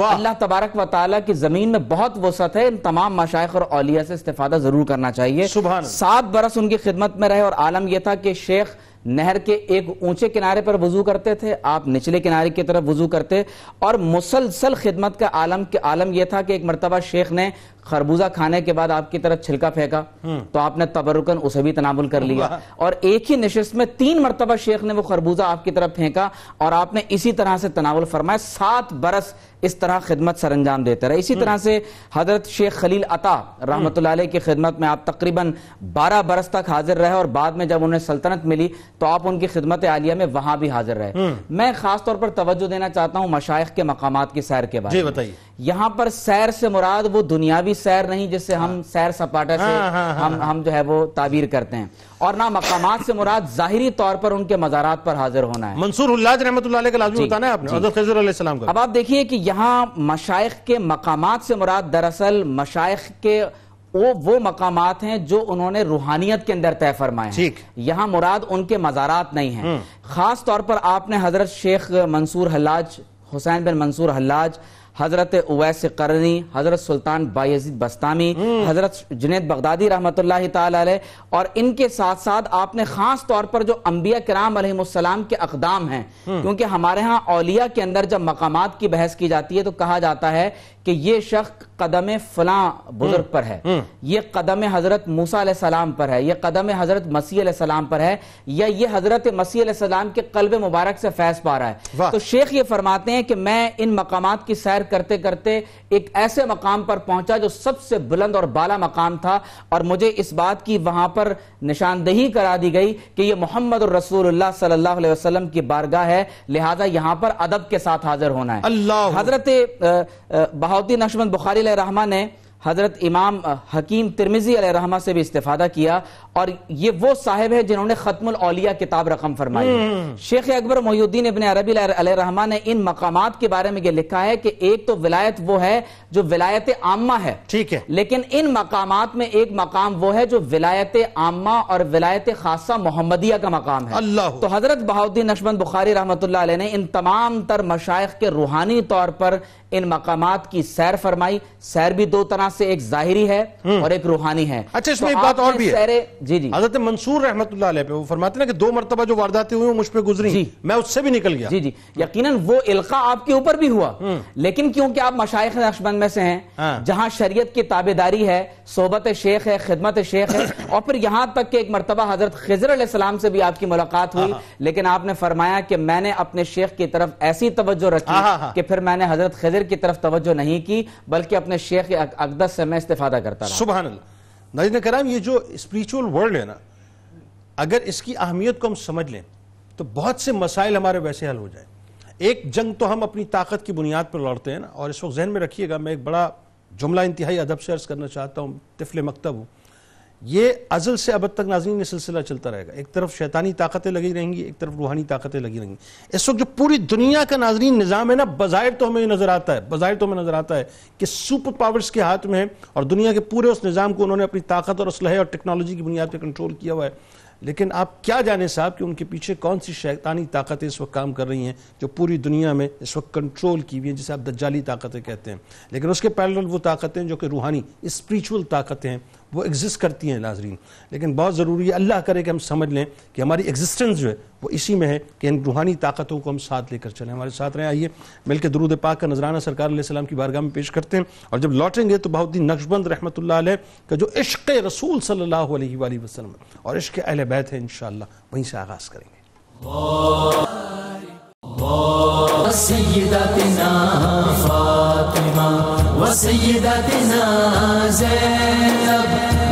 अल्लाह तबारक व ताली की जमीन में बहुत वसत है इन तमाम मशाइ और औलिया से इस्तेफादा जरूर करना चाहिए सात बरस उनकी खिदमत में रहे और आलम यह था कि शेख नहर के एक ऊंचे किनारे पर वजू करते थे आप निचले किनारे की तरफ वजू करते और मुसलसल खिदमत का आलम के आलम यह था कि एक मरतबा शेख ने खरबूजा खाने के बाद आपकी तरफ छिलका फेंका हम्म। तो आपने तबरुकन उसे भी तनाबुल कर लिया और एक ही नशस्त में तीन मरतबा शेख ने वो खरबूजा आपकी तरफ फेंका और आपने इसी तरह से तनावल फरमाया सात बरस इस तरह खिदमत सर अंजाम देते रहे इसी हम्म। तरह से हजरत शेख खलील अता रहमत की खिदमत में आप तकरीबन बारह बरस तक हाजिर रहे और बाद में जब उन्हें सल्तनत मिली तो आप उनकी खिदमत आलिया में वहां भी हाजिर रहे हम्म। मैं खासतौर पर तवज्जो देना चाहता हूँ मशाइ के मकाम की सैर के बाद यहाँ पर सैर से मुराद वो दुनियावी सैर नहीं जिससे हम हाँ। सैर सपाटा से हाँ, हाँ, हम हम जो है वो ताबीर करते हैं और ना मकाम से मुराद जाहिरी तौर पर उनके मजारात पर हाजिर होना है मंसूर उल्लाज रहमत बताना है आपने अब आप देखिए कि यहाँ मशाइ के मकाम से मुराद दरअसल मशाइ के वो वो मकाम हैं जो उन्होंने रूहानियत के अंदर तय फरमाए यहाँ मुराद उनके मजारात नहीं है हम्म। खास तौर पर आपने हजरत शेख मंसूर हल्लाज हुसैन बिन मंसूर हल्लाज हजरत उवैस करनी हजरत सुल्तान बायजीद बस्तामी हम्म। हजरत जुनेद बगदादी रहमत और इनके साथ साथ आपने खास तौर पर जो अम्बिया कराम के अकदाम हैं हम्म। क्योंकि हमारे यहाँ औलिया के अंदर जब मकाम की बहस की जाती है तो कहा जाता है कि ये शख्स कदम फलां बुजुर्ग हम्म, हम्म। पर है ये कदम हजरत मूसा सलाम पर है ये कदम हजरत मसीह सलाम पर है या ये हजरत मसीह सलाम के कलब मुबारक से फैस पा रहा है तो शेख ये फरमाते हैं कि मैं इन मकाम की सैर करते करते एक ऐसे मकाम पर पहुंचा जो सबसे बुलंद और बाला मकाम था और मुझे इस बात की वहां पर निशानदेही करा दी गई कि यह मोहम्मद रसूलुल्लाह सल्लल्लाहु अलैहि वसल्लम की बारगाह है लिहाजा यहां पर अदब के साथ हाजिर होना है हजरत बहाउद्दीन अशमद बुखारी रहमा ने हज़रत इमाम हकीम तिरमिज़ी रहमा से भी इस्तेफादा किया और ये वो साहिब है जिन्होंने खत्म अलिया किताब रकम फरमाई हम्म। शेख अकबर मोहुद्दीन इबन अरबी रहमान ने इन मकाम के बारे में ये लिखा है कि एक तो विलायत वो है जो विलायत आमा है ठीक है लेकिन इन मकाम में एक मकाम वो है जो विलायत आमा और विलायत खासा मोहम्मदिया का मकाम है अल्लाह तो हजरत बहाउद्दीन नशमंद बुखारी रहमत ने इन तमाम तर मशाइ के रूहानी तौर पर इन मकाम की सैर फरमाई सैर भी दो तरह से एक जाहिरी है हम्म। और एक रूहानी है अच्छा इसमें तो एक बात और भी है
जी जी हजरत मंसूर रहमत पे वो फरमाते ना कि दो मरतबा जो वारदातें हुई मुझ पर गुजरी मैं उससे भी निकल गया जी जी
यकीन वो इल्का आपके ऊपर भी हुआ हम्म। लेकिन क्योंकि आप मशाइ नक्शबंद में से हैं हाँ। जहाँ शरीयत की ताबेदारी है सोबत शेख है खिदमत शेख है और फिर यहाँ तक के एक मरतबा हजरत खजर सलाम से भी आपकी मुलाकात हुई हाँ, हाँ। लेकिन आपने फरमाया कि मैंने अपने शेख की तरफ ऐसी तवज्जो रखी कि फिर मैंने हजरत खजर की तरफ तवज्जो नहीं की बल्कि अपने शेख
अकदस से मैं इस्तेफादा करता रहा सुबह नाजन कराम ये जो स्परिचुअल वर्ल्ड है ना अगर इसकी अहमियत को हम समझ लें तो बहुत से मसाइल हमारे वैसे हल हो जाए एक जंग तो हम अपनी ताकत की बुनियाद पर लड़ते हैं ना और इस वक्त जहन में रखिएगा मैं एक बड़ा जुमला इंतहाई अदब से अर्ज करना चाहता हूँ तिफले मकतब हूँ ये अजल से अब तक नाजरीन सिलसिला चलता रहेगा एक तरफ शैतानी ताकतें लगी रहेंगी एक तरफ रूहानी ताकतें लगी रहेंगी इस वक्त जो पूरी दुनिया का नाजरीन निज़ाम है ना बाहर तो हमें नज़र आता है बाहर तो हमें नज़र आता है कि सुपर पावर्स के हाथ में है और दुनिया के पूरे उस निज़ाम को उन्होंने अपनी ताकत और असलहे और टेक्नोलॉजी की बुनियाद पर कंट्रोल किया हुआ है लेकिन आप क्या जाने साहब कि उनके पीछे कौन सी शैतानी ताकतें इस वक्त काम कर रही हैं जो पूरी दुनिया में इस वक्त कंट्रोल की हुई है जिसे आप दज्जाली ताकतें कहते हैं लेकिन उसके पैरल वो ताकतें जो कि रूहानी स्पिरिचुअल ताकतें हैं वो एग्जिस्ट करती हैं नाजरीन लेकिन बहुत ज़रूरी है अल्लाह करे कि हम समझ लें कि हमारी एग्जिस्टेंस जो है वो इसी में है कि इन रूहानी ताकतों को हम साथ लेकर चलें हमारे साथ रहें आइए मिल के दरूद पाक का नजराना सरकार सलाम की बारगाह में पेश करते हैं और जब लौटेंगे तो बहुद्दीन नक्शबंद रहमत का जो इश्क रसूल सल्ला वसलम और इश्क अहल बैत है इन वहीं से आगाज़ करेंगे
وسيدتنا فاطمة
وسيدتنا
زينب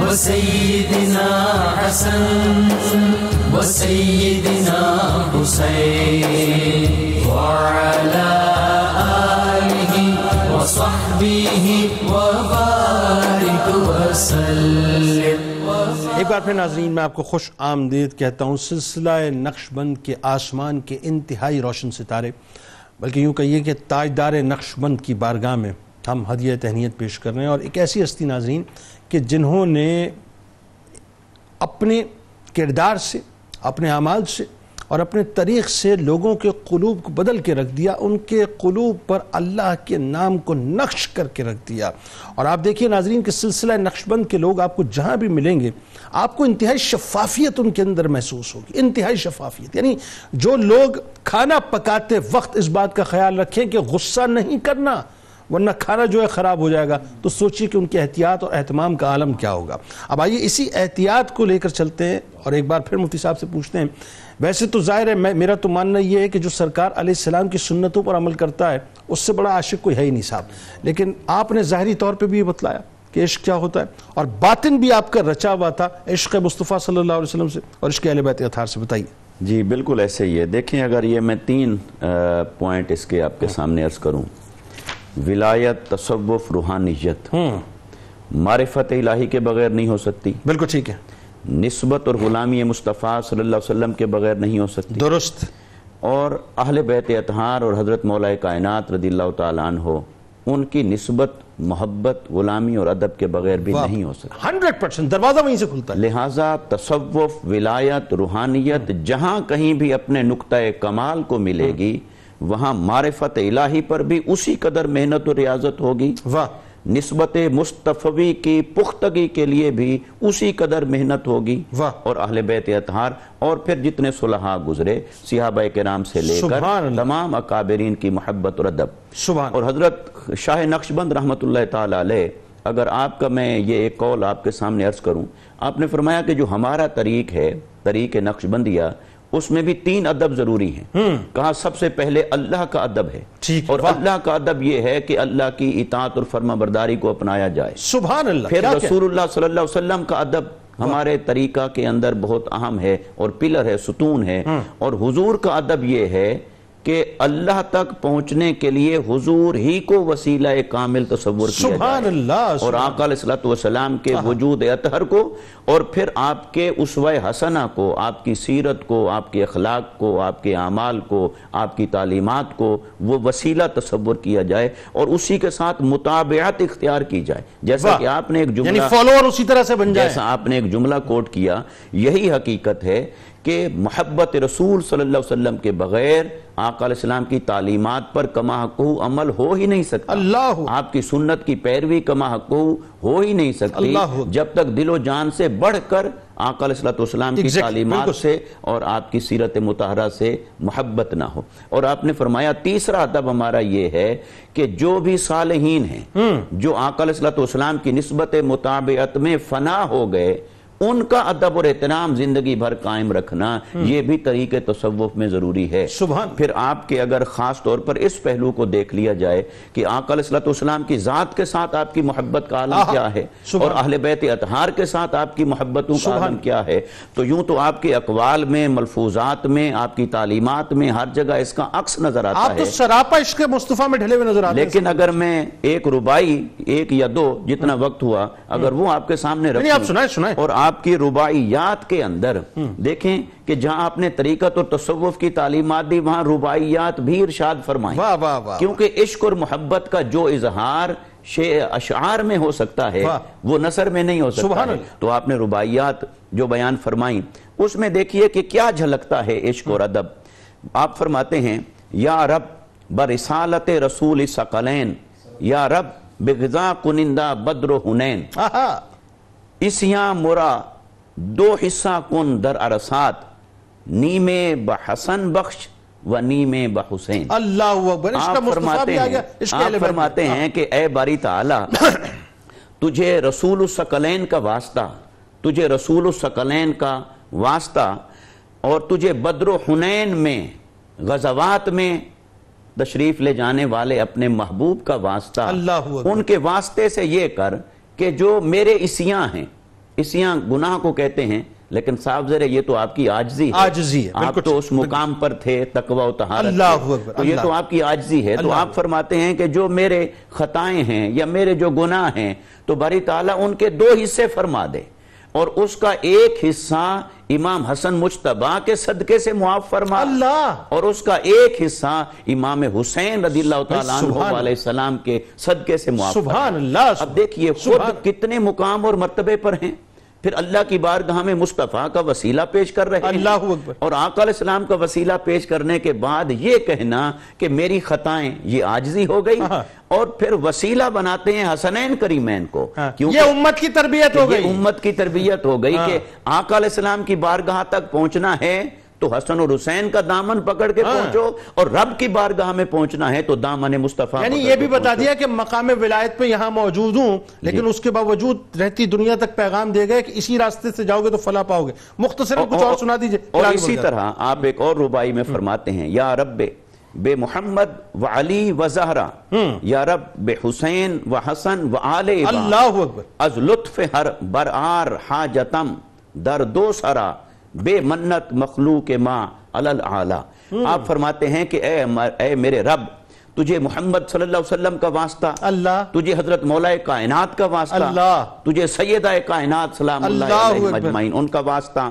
وسيدنا حسن وسيدنا حسين
وعلى آله وصحبه وبارك وسلم एक बार फिर नाजरीन मैं आपको खुश आमदीद कहता हूँ सिलसिला नक्शबंद के आसमान के इंतहाई रोशन सितारे बल्कि यूँ कहिए कि ताजदार नक्शबंद की बारगाह में हम हदिय तहनीत पेश कर रहे हैं और एक ऐसी हस्ती नाजरीन कि जिन्होंने अपने किरदार से अपने अमाल से और अपने तरीक़ से लोगों के कलूब को बदल के रख दिया उनके कलूब पर अल्लाह के नाम को नक्श करके रख दिया और आप देखिए नाजरीन के सिलसिला नक्शबंद के लोग आपको जहाँ भी मिलेंगे आपको इंतहाई शफाफियत उनके अंदर महसूस होगी इंतहाई शफाफियत यानी जो लोग खाना पकाते वक्त इस बात का ख्याल रखें कि गुस्सा नहीं करना वरना खाना जो है ख़राब हो जाएगा तो सोचिए कि उनके एहतियात और अहतमाम का आलम क्या होगा अब आइए इसी एहतियात को लेकर चलते हैं और एक बार फिर मुफ्ती साहब से पूछते हैं वैसे तो जाहिर है मैं मेरा तो मानना यह है कि जो सरकार आसमाम की सुन्नतों पर अमल करता है उससे बड़ा आशिक कोई है ही नहीं साहब लेकिन आपने ज़ाहरी तौर पर भी ये बतलाया कि इश्क क्या होता है और बातिन भी आपका रचा हुआ था इश्क मुस्तफ़ा सल्ला वसल्लम से और इश्क बैत अथार से बताइए
जी बिल्कुल ऐसे ही है देखें अगर ये मैं तीन पॉइंट इसके आपके सामने अर्ज़ करूँ विलायत तसवुफ रूहानियत हम्म। मारिफत इलाही के बगैर नहीं हो सकती बिल्कुल ठीक है नस्बत और गुलामी मुस्तफ़ा सल्लल्लाहु अलैहि वसल्लम के बगैर नहीं हो सकती दुरुस्त और अहल बैत अतहार और हज़रत मौला कायनात रदील्ला तन हो उनकी नस्बत मोहब्बत गुलामी और अदब के बगैर भी नहीं हो सकता
हंड्रेड परसेंट दरवाज़ा वहीं से खुलता
है लिहाजा तसव्वुफ विलायत रूहानियत जहाँ कहीं भी अपने नुक़ कमाल को मिलेगी वहां मारफत इलाही पर भी उसी कदर मेहनत और रियाजत होगी वाह नस्बत मुस्तफ़वी की पुख्तगी के लिए भी उसी कदर मेहनत होगी वाह और अहल बैत अतहार और फिर जितने सुलहा गुजरे सिहाब के नाम से लेकर तमाम अकाबरीन की मोहब्बत और अदब और हजरत शाह नक्शबंद रहमत अगर आपका मैं ये एक कौल आपके सामने अर्ज करूँ आपने फरमाया कि जो हमारा तरीक है तरीक नक्शबंदिया उसमें भी तीन अदब जरूरी हैं हम्म। कहा सबसे पहले अल्लाह का अदब है और अल्लाह का अदब यह है कि अल्लाह की इतात और फर्मा बरदारी को अपनाया जाए सुबह फिर रसूल सल्लाम का अदब हमारे तरीका के अंदर बहुत अहम है और पिलर है सुतून है हम्म। और हुजूर का अदब यह है कि अल्लाह तक पहुंचने के लिए हुजूर ही को वसीला कामिल तस्वुर और आकाम के हाँ। वजूद अतहर को और फिर आपके उस हसना को आपकी सीरत को आपके अखलाक को आपके अमाल को आपकी तालीमत को वो वसीला तस्वुर किया जाए और उसी के साथ मुताबियात इख्तियार की जाए जैसा कि आपने एक जुमला फॉलोअर उसी तरह से बन जाए जैसा आपने एक जुमला कोट किया यही हकीकत है कि मोहब्बत रसूल सल्लल्लाहु अलैहि वसल्लम के बगैर आकाम की तालीमत पर कमा हकू अमल हो ही नहीं सकता अल्लाह आपकी सुन्नत की पैरवी कमा हकू हो ही नहीं सकती जब तक दिलो जान से बढ़कर आकाम की तालीमत से और आपकी सीरत मतहरा से मोहब्बत ना हो और आपने फरमाया तीसरा अदब हमारा ये है कि जो भी सालहीन है हम्म। जो आकाम की नस्बत मुताबियत में फना हो गए उनका अदब और एहतराम जिंदगी भर कायम रखना हम्म। यह भी तरीके तसव्वुफ में ज़रूरी है सुबह फिर आपके अगर ख़ास तौर पर इस पहलू को देख लिया जाए कि आकलतम की ज़ात के साथ आपकी मोहब्बत का आलम क्या है और अहल बैत अतहार के साथ आपकी मोहब्बतों का आलम क्या है तो यूं तो आपके अकवाल में मलफूजात में आपकी तालीमत में हर जगह इसका अक्स नज़र आता तो है तो
सरापा इश्क मुस्तफ़ा में ढले हुए नजर आते लेकिन
अगर मैं एक रुबाई एक या दो जितना वक्त हुआ अगर हम्म। वो आपके सामने रखें आप सुनाए सुनाए और आप आपकी रुबाइयात के अंदर देखें कि जहां आपने तरीकत और तसवुफ की तालीमत दी वहां रुबाइयात भी इरशाद फरमाई क्योंकि इश्क और मोहब्बत का जो इजहार अशार में हो सकता है वो नसर में नहीं हो सकता है तो आपने रुबाइयात जो बयान फरमाई उसमें देखिए कि क्या झलकता है इश्क और हम्म। अदब आप फरमाते हैं या रब बरिसालत रसूल सकलैन या रब बिगजा कुनिंदा बद्र हुनैन इसया मुरा दो हिस्सा कुन दर अरसात नीमे बसन बख्श व नीमे बसैन
अल्लाह फरमाते हैं आप फरमाते हैं
कि ए बारी ताला तुझे रसूल सकलैन का वास्ता तुझे रसूल सकलैन का वास्ता और तुझे बद्र हुनैन में गजवात में तशरीफ ले जाने वाले अपने महबूब का वास्ता उनके वास्ते से ये कर कि जो मेरे इसियां हैं इसियां गुनाह को कहते हैं लेकिन साहब जर ये तो आपकी आजजी है आजजी है आप तो उस मुकाम पर थे तकवा अल्लाह तो ये तो आपकी आजजी है तो आप फरमाते हैं कि जो मेरे खताएं हैं या मेरे जो गुनाह हैं तो बारी ताला उनके दो हिस्से फरमा दे और उसका एक हिस्सा इमाम हसन मुशतबा के सदके से मुआफ फरमा अल्लाह और उसका एक हिस्सा इमाम हुसैन रदील्लाम के सदके से मुआफ अब देखिए खुद कितने मुकाम और मरतबे पर हैं फिर अल्लाह की बारगाह में मुस्तफ़ा का वसीला पेश कर रहे अल्लाह और आकाम का वसीला पेश करने के बाद ये कहना कि मेरी खताएं ये आजजी हो गई हाँ। और फिर वसीला बनाते हैं हसनैन करीमैन को हाँ। क्योंकि उम्मत की तरबियत हो गई उम्मत की तरबियत हो गई कि हाँ। आकाम की बारगाह तक पहुंचना है तो हसन और हुसैन का दामन पकड़ के हाँ। पहुंचो और रब की बारगाह में पहुंचना है तो दामन मुस्तफ़ा यानी ये भी बता दिया
कि मकाम विलायत पे यहाँ मौजूद हूँ लेकिन उसके बावजूद रहती दुनिया तक पैगाम दे गए कि इसी रास्ते से जाओगे तो फला पाओगे मुख्तसर कुछ और सुना दीजिए और इसी तरह
आप एक और रुबाई में फरमाते हैं या रब बे मोहम्मद व अली व जहरा हम्म। या रब बे हुसैन व हसन व आले अल्लाह अज लुत्फ हर बर आर हाजतम दर दो सरा बेमन्नत मखलू के माँ अल आला हम्म। आप फरमाते हैं कि ए, मेरे रब तुझे मोहम्मद सल्लल्लाहु अलैहि वसल्लम का वास्ता अल्लाह तुझे हजरत मौलाए कायनात का वास्ता अल्लाह तुझे सैदा कायनात सलाम मजमाइन उनका वास्ता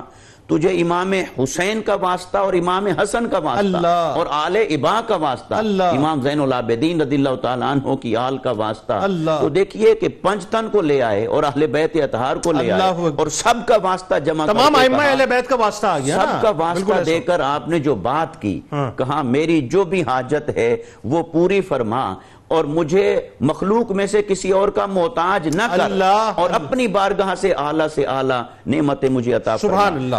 तुझे इमाम हुसैन का वास्ता और इमाम हसन का वास्ता और आले इबा का वास्ता इमाम जैन उलाबेदीन तु की आल का वास्ता तो देखिए कि पंचतन को ले आए और अहले बैत अतहार को ले आए और सब का वास्ता जमा तमाम अहले बैत
का वास्ता आ गया सब का वास्ता देकर
आपने जो बात की हाँ। कहा मेरी जो भी हाजत है वो पूरी फरमा और मुझे मखलूक में से किसी और का मोहताज न कर और अपनी बारगाह से आला से आला नेमतें मुझे अता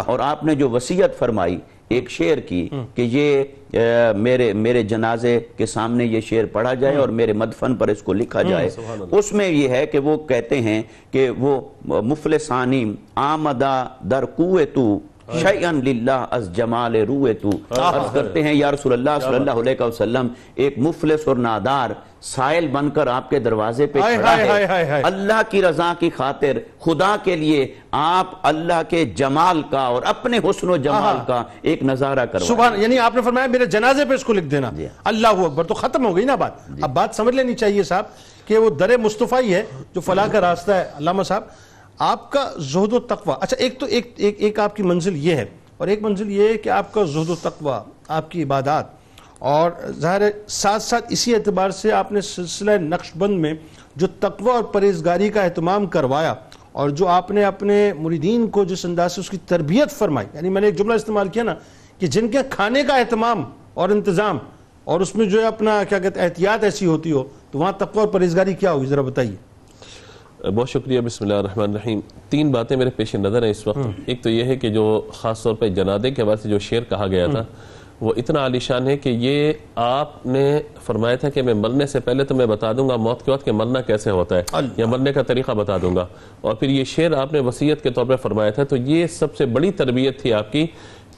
और आपने जो वसीयत फरमाई एक शेर की हम्म। कि ये ए, मेरे मेरे जनाजे के सामने ये शेर पढ़ा जाए हम्म। और मेरे मदफन पर इसको लिखा हम्म, जाए उसमें ये है कि वो कहते हैं कि वो मुफल सानी आमदा दर कुए तू हाँ। नादार साइल बनकर आपके दरवाजे पे अल्लाह की रजा की खातिर खुदा के लिए आप अल्लाह के जमाल का और अपने हुसन जमाल हाँ। का एक नजारा कर सुबह यानी आपने फरमाया
मेरे जनाजे पे उसको लिख देना अल्लाह अकबर तो खत्म हो गई ना बात अब बात समझ लेनी चाहिए साहब कि वो दर मुस्तफ़ा ही है जो फला का रास्ता है अल्लाह साहब आपका जहद तकवा अच्छा एक तो एक एक, एक आपकी मंजिल ये है और एक मंजिल ये है कि आपका जहद तकवा आपकी इबादत और ज़ाहिर साथ साथ इसी एतबार से आपने सिलसिला नक्शबंद में जो तकवा और परहेजगारी का अहतमाम करवाया और जो आपने अपने मुरीदीन को जिस अंदाज से उसकी तरबियत फरमाई यानी मैंने एक जुमला इस्तेमाल किया ना कि जिनके खाने का अहतमाम और इंतज़ाम और उसमें जो है अपना क्या कहते हैं एहतियात ऐसी होती हो तो वहाँ तकवा और परहेजगारी क्या होगी ज़रा बताइए
बहुत शुक्रिया बिसमीम तीन बातें मेरे पेश नज़र हैं इस वक्त हम्म। एक तो यह है कि जो ख़ास तौर पर जनादे के हवाले से जो शेर कहा गया था हम्म। वो इतना आलिशान है कि ये आपने फरमाया था कि मैं मरने से पहले तो मैं बता दूंगा मौत के बाद कि मरना कैसे होता है या मरने का तरीका बता दूंगा और फिर ये शेर आपने वसीयत के तौर पर फरमाया था तो ये सबसे बड़ी तरबियत थी आपकी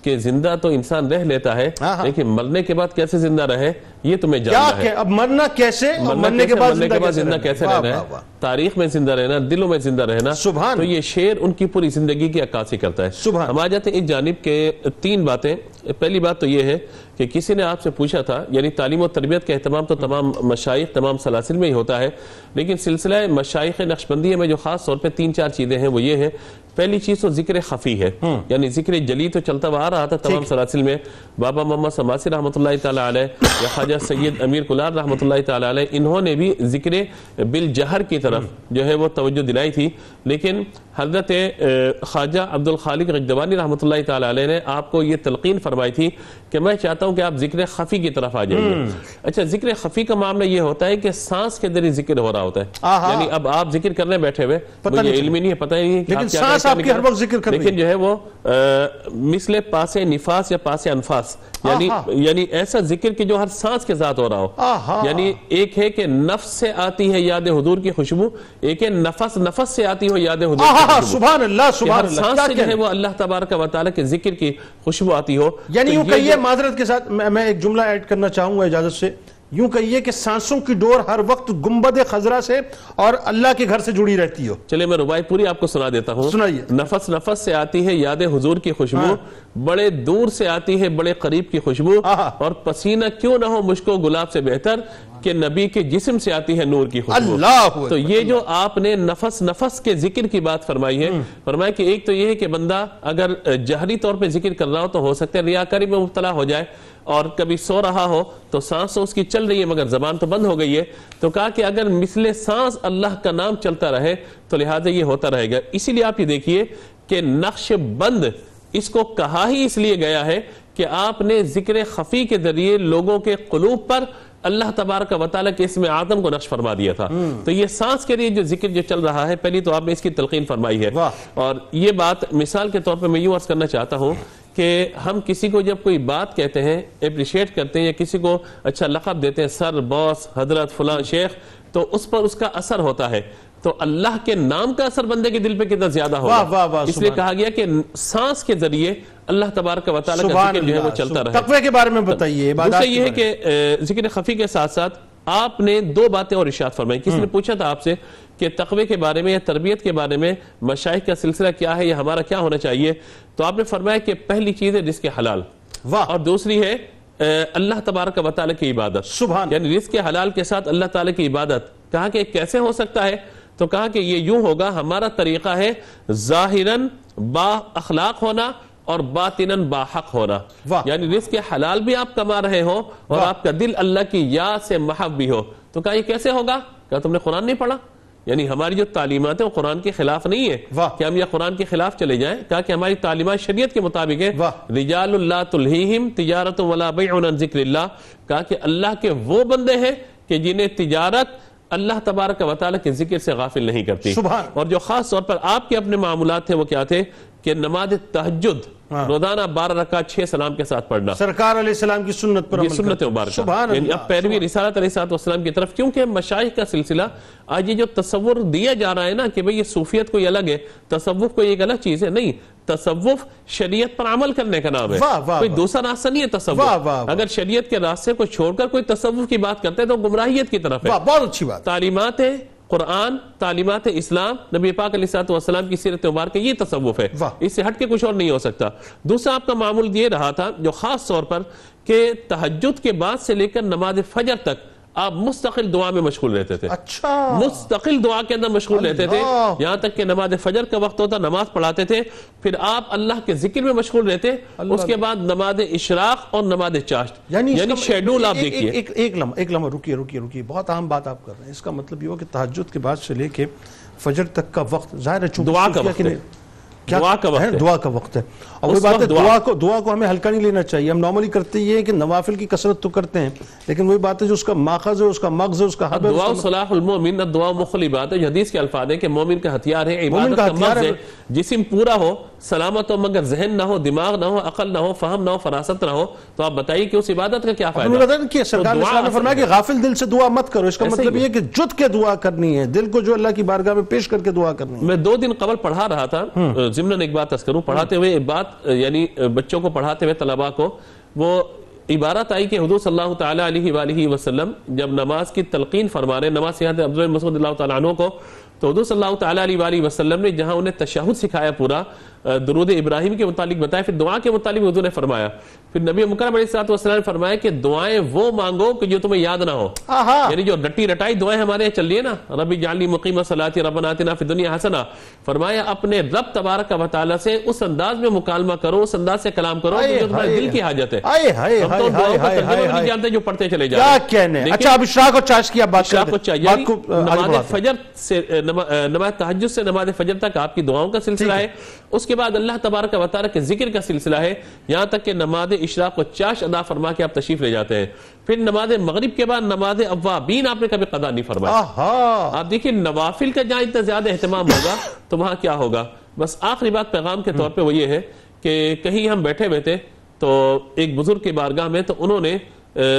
कि जिंदा तो इंसान रह लेता है हाँ, हाँ। लेकिन मरने के बाद कैसे जिंदा रहे ये तुम्हें जानना है
अब मरना कैसे मरने, मरने के बाद जिंदा कैसे, जिंदा कैसे रहना है
तारीख में जिंदा रहना दिलों में जिंदा रहना सुबह तो ये शेर उनकी पूरी जिंदगी की अक्कासी करता है सुबह हम आ जाते हैं एक जानब के तीन बातें पहली बात तो ये है कि किसी ने आपसे पूछा था यानी तालीम और तरबियत का अहतमाम तो तमाम मशाइ तमाम सलासिल में ही होता है लेकिन सिलसिला मशाइ नक्शबंदी में जो खास तौर पर तीन चार चीज़ें हैं वो ये है पहली चीज तो जिक्र खफी है हम्म। यानी जिक्र जली तो चलता हुआ आ रहा था तमाम सरासिल में बाबा मोहम्मद समासी रहमत या ख्वाजा सैयद अमीर कुलार रहमत इन्होंने भी जिक्र बिल जहर की तरफ जो है वो तवज्जो दिलाई थी लेकिन हजरत ख्वाजा अब्दुल खालिक रजदवानी रहमत ताली ने आपको ये तलकीन फरमाई थी कि मैं चाहता हूँ कि आप जिक्र खफी की तरफ आ जाए हम्म। अच्छा जिक्र खफी का मामला ये होता है कि सांस के जरिए जिक्र हो रहा होता है अब आप जिक्र करने बैठे हुए मुझे इल्म नहीं है पता ही नहीं लेकिन लेकिन जो है वो मिसले पास निफास या पास अनफास हाँ, यानी हाँ। यानी ऐसा जिक्र कि जो हर सांस के साथ हो रहा हो यानी एक है कि नफ्स से आती है याद हजूर की खुशबू एक है नफस नफस से आती हो याद हजूर सुबह अल्लाह सुबह सांस से है वो अल्लाह तबारक वाली के जिक्र की खुशबू आती हो यानी तो यूं कहिए
माजरत के साथ मैं एक जुमला ऐड करना चाहूंगा इजाजत से यूं कहिए कि सांसों की डोर हर वक्त गुम्बद खजरा से और अल्लाह के घर से जुड़ी
रहती हो चलिए मैं रुबाई पूरी आपको सुना देता हूँ सुनाइए नफस नफस से आती है याद हजूर की खुशबू हाँ। बड़े दूर से आती है बड़े करीब की खुशबू और पसीना क्यों ना हो मुझको गुलाब से बेहतर के नबी के जिसम से आती है नूर की खुशबू तो ये जो आपने नफस नफस के जिक्र की बात फरमाई है हम्म। फरमाया कि एक तो ये है कि बंदा अगर जहरी तौर पर जिक्र कर रहा हो तो हो सकता है रियाकारी में मुबतला हो जाए और कभी सो रहा हो तो सांस उसकी चल रही है मगर जबान तो बंद हो गई है तो कहा कि अगर मिसले सांस अल्लाह का नाम चलता रहे तो लिहाजा ये होता रहेगा इसीलिए आप ये देखिए कि नक्श बंद इसको कहा ही इसलिए गया है कि आपने जिक्र खफी के जरिए लोगों के कलूब पर अल्लाह तबार का वाली के इसमें आदम को नक्श फरमा दिया था हम्म। तो ये सांस के लिए जो जिक्र जो चल रहा है पहली तो आपने इसकी तलकीन फरमाई है और ये बात मिसाल के तौर पर मैं यूं अर्ज करना चाहता हूँ कि हम किसी को जब कोई बात कहते हैं अप्रिशिएट करते हैं या किसी को अच्छा लक़ब देते हैं सर बॉस हजरत फलां शेख तो उस पर उसका असर होता है तो अल्लाह के नाम का असर बंदे के दिल पे कितना ज्यादा होगा इसलिए कहा गया कि सांस के जरिए अल्लाह तबारक का जो है वो चलता रहे तकवे
के बारे में तो बताइए ये है
कि जिक्र खफी के साथ साथ आपने दो बातें और इशात फरमाई किसी ने हम्म। पूछा था आपसे कि तकवे के बारे में या तरबियत के बारे में मशाइ का सिलसिला क्या है या हमारा क्या होना चाहिए तो आपने फरमाया कि पहली चीज है रिस्क हलाल वाह और दूसरी है अल्लाह तबारक वाली की इबादत सुबह यानी रिस्क हलाल के साथ अल्लाह ताला की इबादत कहा कि कैसे हो सकता है तो कहा कि ये यूं होगा हमारा तरीका है जाहिरन बा अखलाक होना और बातिनन बाहक होना यानी रिस्क हलाल भी आप कमा रहे हो और आपका दिल अल्लाह की याद से महब भी हो तो कहा ये कैसे होगा क्या तुमने कुरान नहीं पढ़ा यानी हमारी जो तालीमत है वो कुरान के खिलाफ नहीं है कि हम यह कुरान के खिलाफ चले जाएं कहा कि हमारी तालीमत शरीयत के मुताबिक है कहा कि अल्लाह के वो बंदे हैं कि जिन्हें तिजारत अल्लाह तबारक वाली के जिक्र से गाफिल नहीं करती और जो खास तौर पर आपके अपने मामूलत थे वो क्या थे कि नमाज तहजद हाँ। रोजाना बारह रखा छह सलाम के साथ पढ़ना सरकार की सुन्नत पर सुन्नत अब पैरवी रिसालत की तरफ क्योंकि मशाइ का सिलसिला आज ये जो तस्वुर दिया जा रहा है ना कि भाई ये सूफियत कोई अलग है तस्वुफ कोई एक अलग चीज है नहीं तस्वुफ शरीयत पर अमल करने का नाम है वा, वा, कोई दूसरा रास्ता नहीं है तस्वुफ अगर शरीयत के रास्ते को छोड़कर कोई तस्वुफ की बात करते हैं तो गुमराहियत की तरफ है बहुत अच्छी बात तालीमत है कुरान तालीमत इस्लाम नबी पाक वसलाम की सीरत के ये तसवुफ है इससे हट के कुछ और नहीं हो सकता दूसरा आपका मामूल ये रहा था जो ख़ास तौर पर कि तहजद के बाद से लेकर नमाज फजर तक आप मुस्तकिल दुआ में मशगूल रहते थे अच्छा मुस्तकिल दुआ के अंदर मशगूल रहते थे यहाँ तक कि नमाज फजर का वक्त होता नमाज पढ़ाते थे फिर आप अल्लाह के जिक्र में मशगूल रहते उसके बाद नमाज इशराक और नमाज चाश्त शेड्यूल मतलब आप देखिए एक
एक लम्हा एक लम्हा रुकिए बहुत अहम बात आप कर रहे हैं इसका मतलब ये हो कि तहजद के बाद से लेके फजर तक का वक्त जाहिर है दुआ का वक्त दुआ का वक्त है दुआ का वक्त है और वही बात है दुआ, को दुआ को हमें हल्का नहीं लेना चाहिए हम नॉर्मली करते ये है कि नवाफिल की कसरत तो करते हैं लेकिन वही बात है जो उसका माखज है उसका मगज है उसका हब दुआ
सलाहमिन दुआ मुखल है हदीस के अल्फाज है कि मोमिन का हथियार है इबादत का मगज है जिसम पूरा हो सलामत हो मगर जहन ना हो दिमाग ना हो अकल ना हो फहम ना हो फरासत ना हो तो आप बताइए कि उस इबादत का क्या फायदा कि तो सरकार ने फरमाया कि
गाफिल दिल से दुआ मत करो इसका मतलब यह कि जुट के दुआ करनी है दिल को जो अल्लाह की बारगाह में पेश करके दुआ करनी है
मैं दो दिन कबल पढ़ा रहा था हम्म। जिमनन एक बात अस तस्करूँ पढ़ाते हुए एक बात यानी बच्चों को पढ़ाते हुए तलबा को वो इबारत आई कि हजू सल्लल्लाहु अलैहि जब नमाज की तलकीन फरमा रहे नमाज सियात अब्दुल मसूद को तो हजू सल्लल्लाहु अलैहि ने जहाँ उन्हें तशाह सिखाया पूरा दरूद इब्राहिम के मुतालिक बताया फिर दुआ के मुतालिक हजू ने फरमाया फिर नबी मुकरम सलाम ने फरमाया कि दुआएं वो मांगो कि जो तुम्हें याद ना हो यानी जो रट्टी रटाई दुआएं हमारे चल रही है ना रबी जाली मुकीम सलाती रबनातना फिर दुनिया हसना फरमाया अपने रब तबारक वाली से उस अंदाज में मुकालमा करो उस अंदाज से कलाम करो जो तुम्हारे दिल की हाजत है तो जो पढ़ते चले जाए
अच्छा अब और चाश की बात
फजर से नमाज तहज से नमाज फजर तक आपकी दुआओं का सिलसिला है उसके बाद अल्लाह तबारक वतार के जिक्र का सिलसिला है यहाँ तक कि नमाज इशराक को चाश अदा फरमा के आप तशरीफ ले जाते हैं फिर नमाज मगरब के बाद नमाज अवाबीन आपने कभी कदा नहीं फरमाया आप देखिए नवाफिल का जहाँ इतना ज्यादा अहतमाम होगा तो वहाँ क्या होगा बस आखिरी बात पैगाम के तौर पर वो ये है कि कहीं हम बैठे हुए थे तो एक बुजुर्ग की बारगाह में तो उन्होंने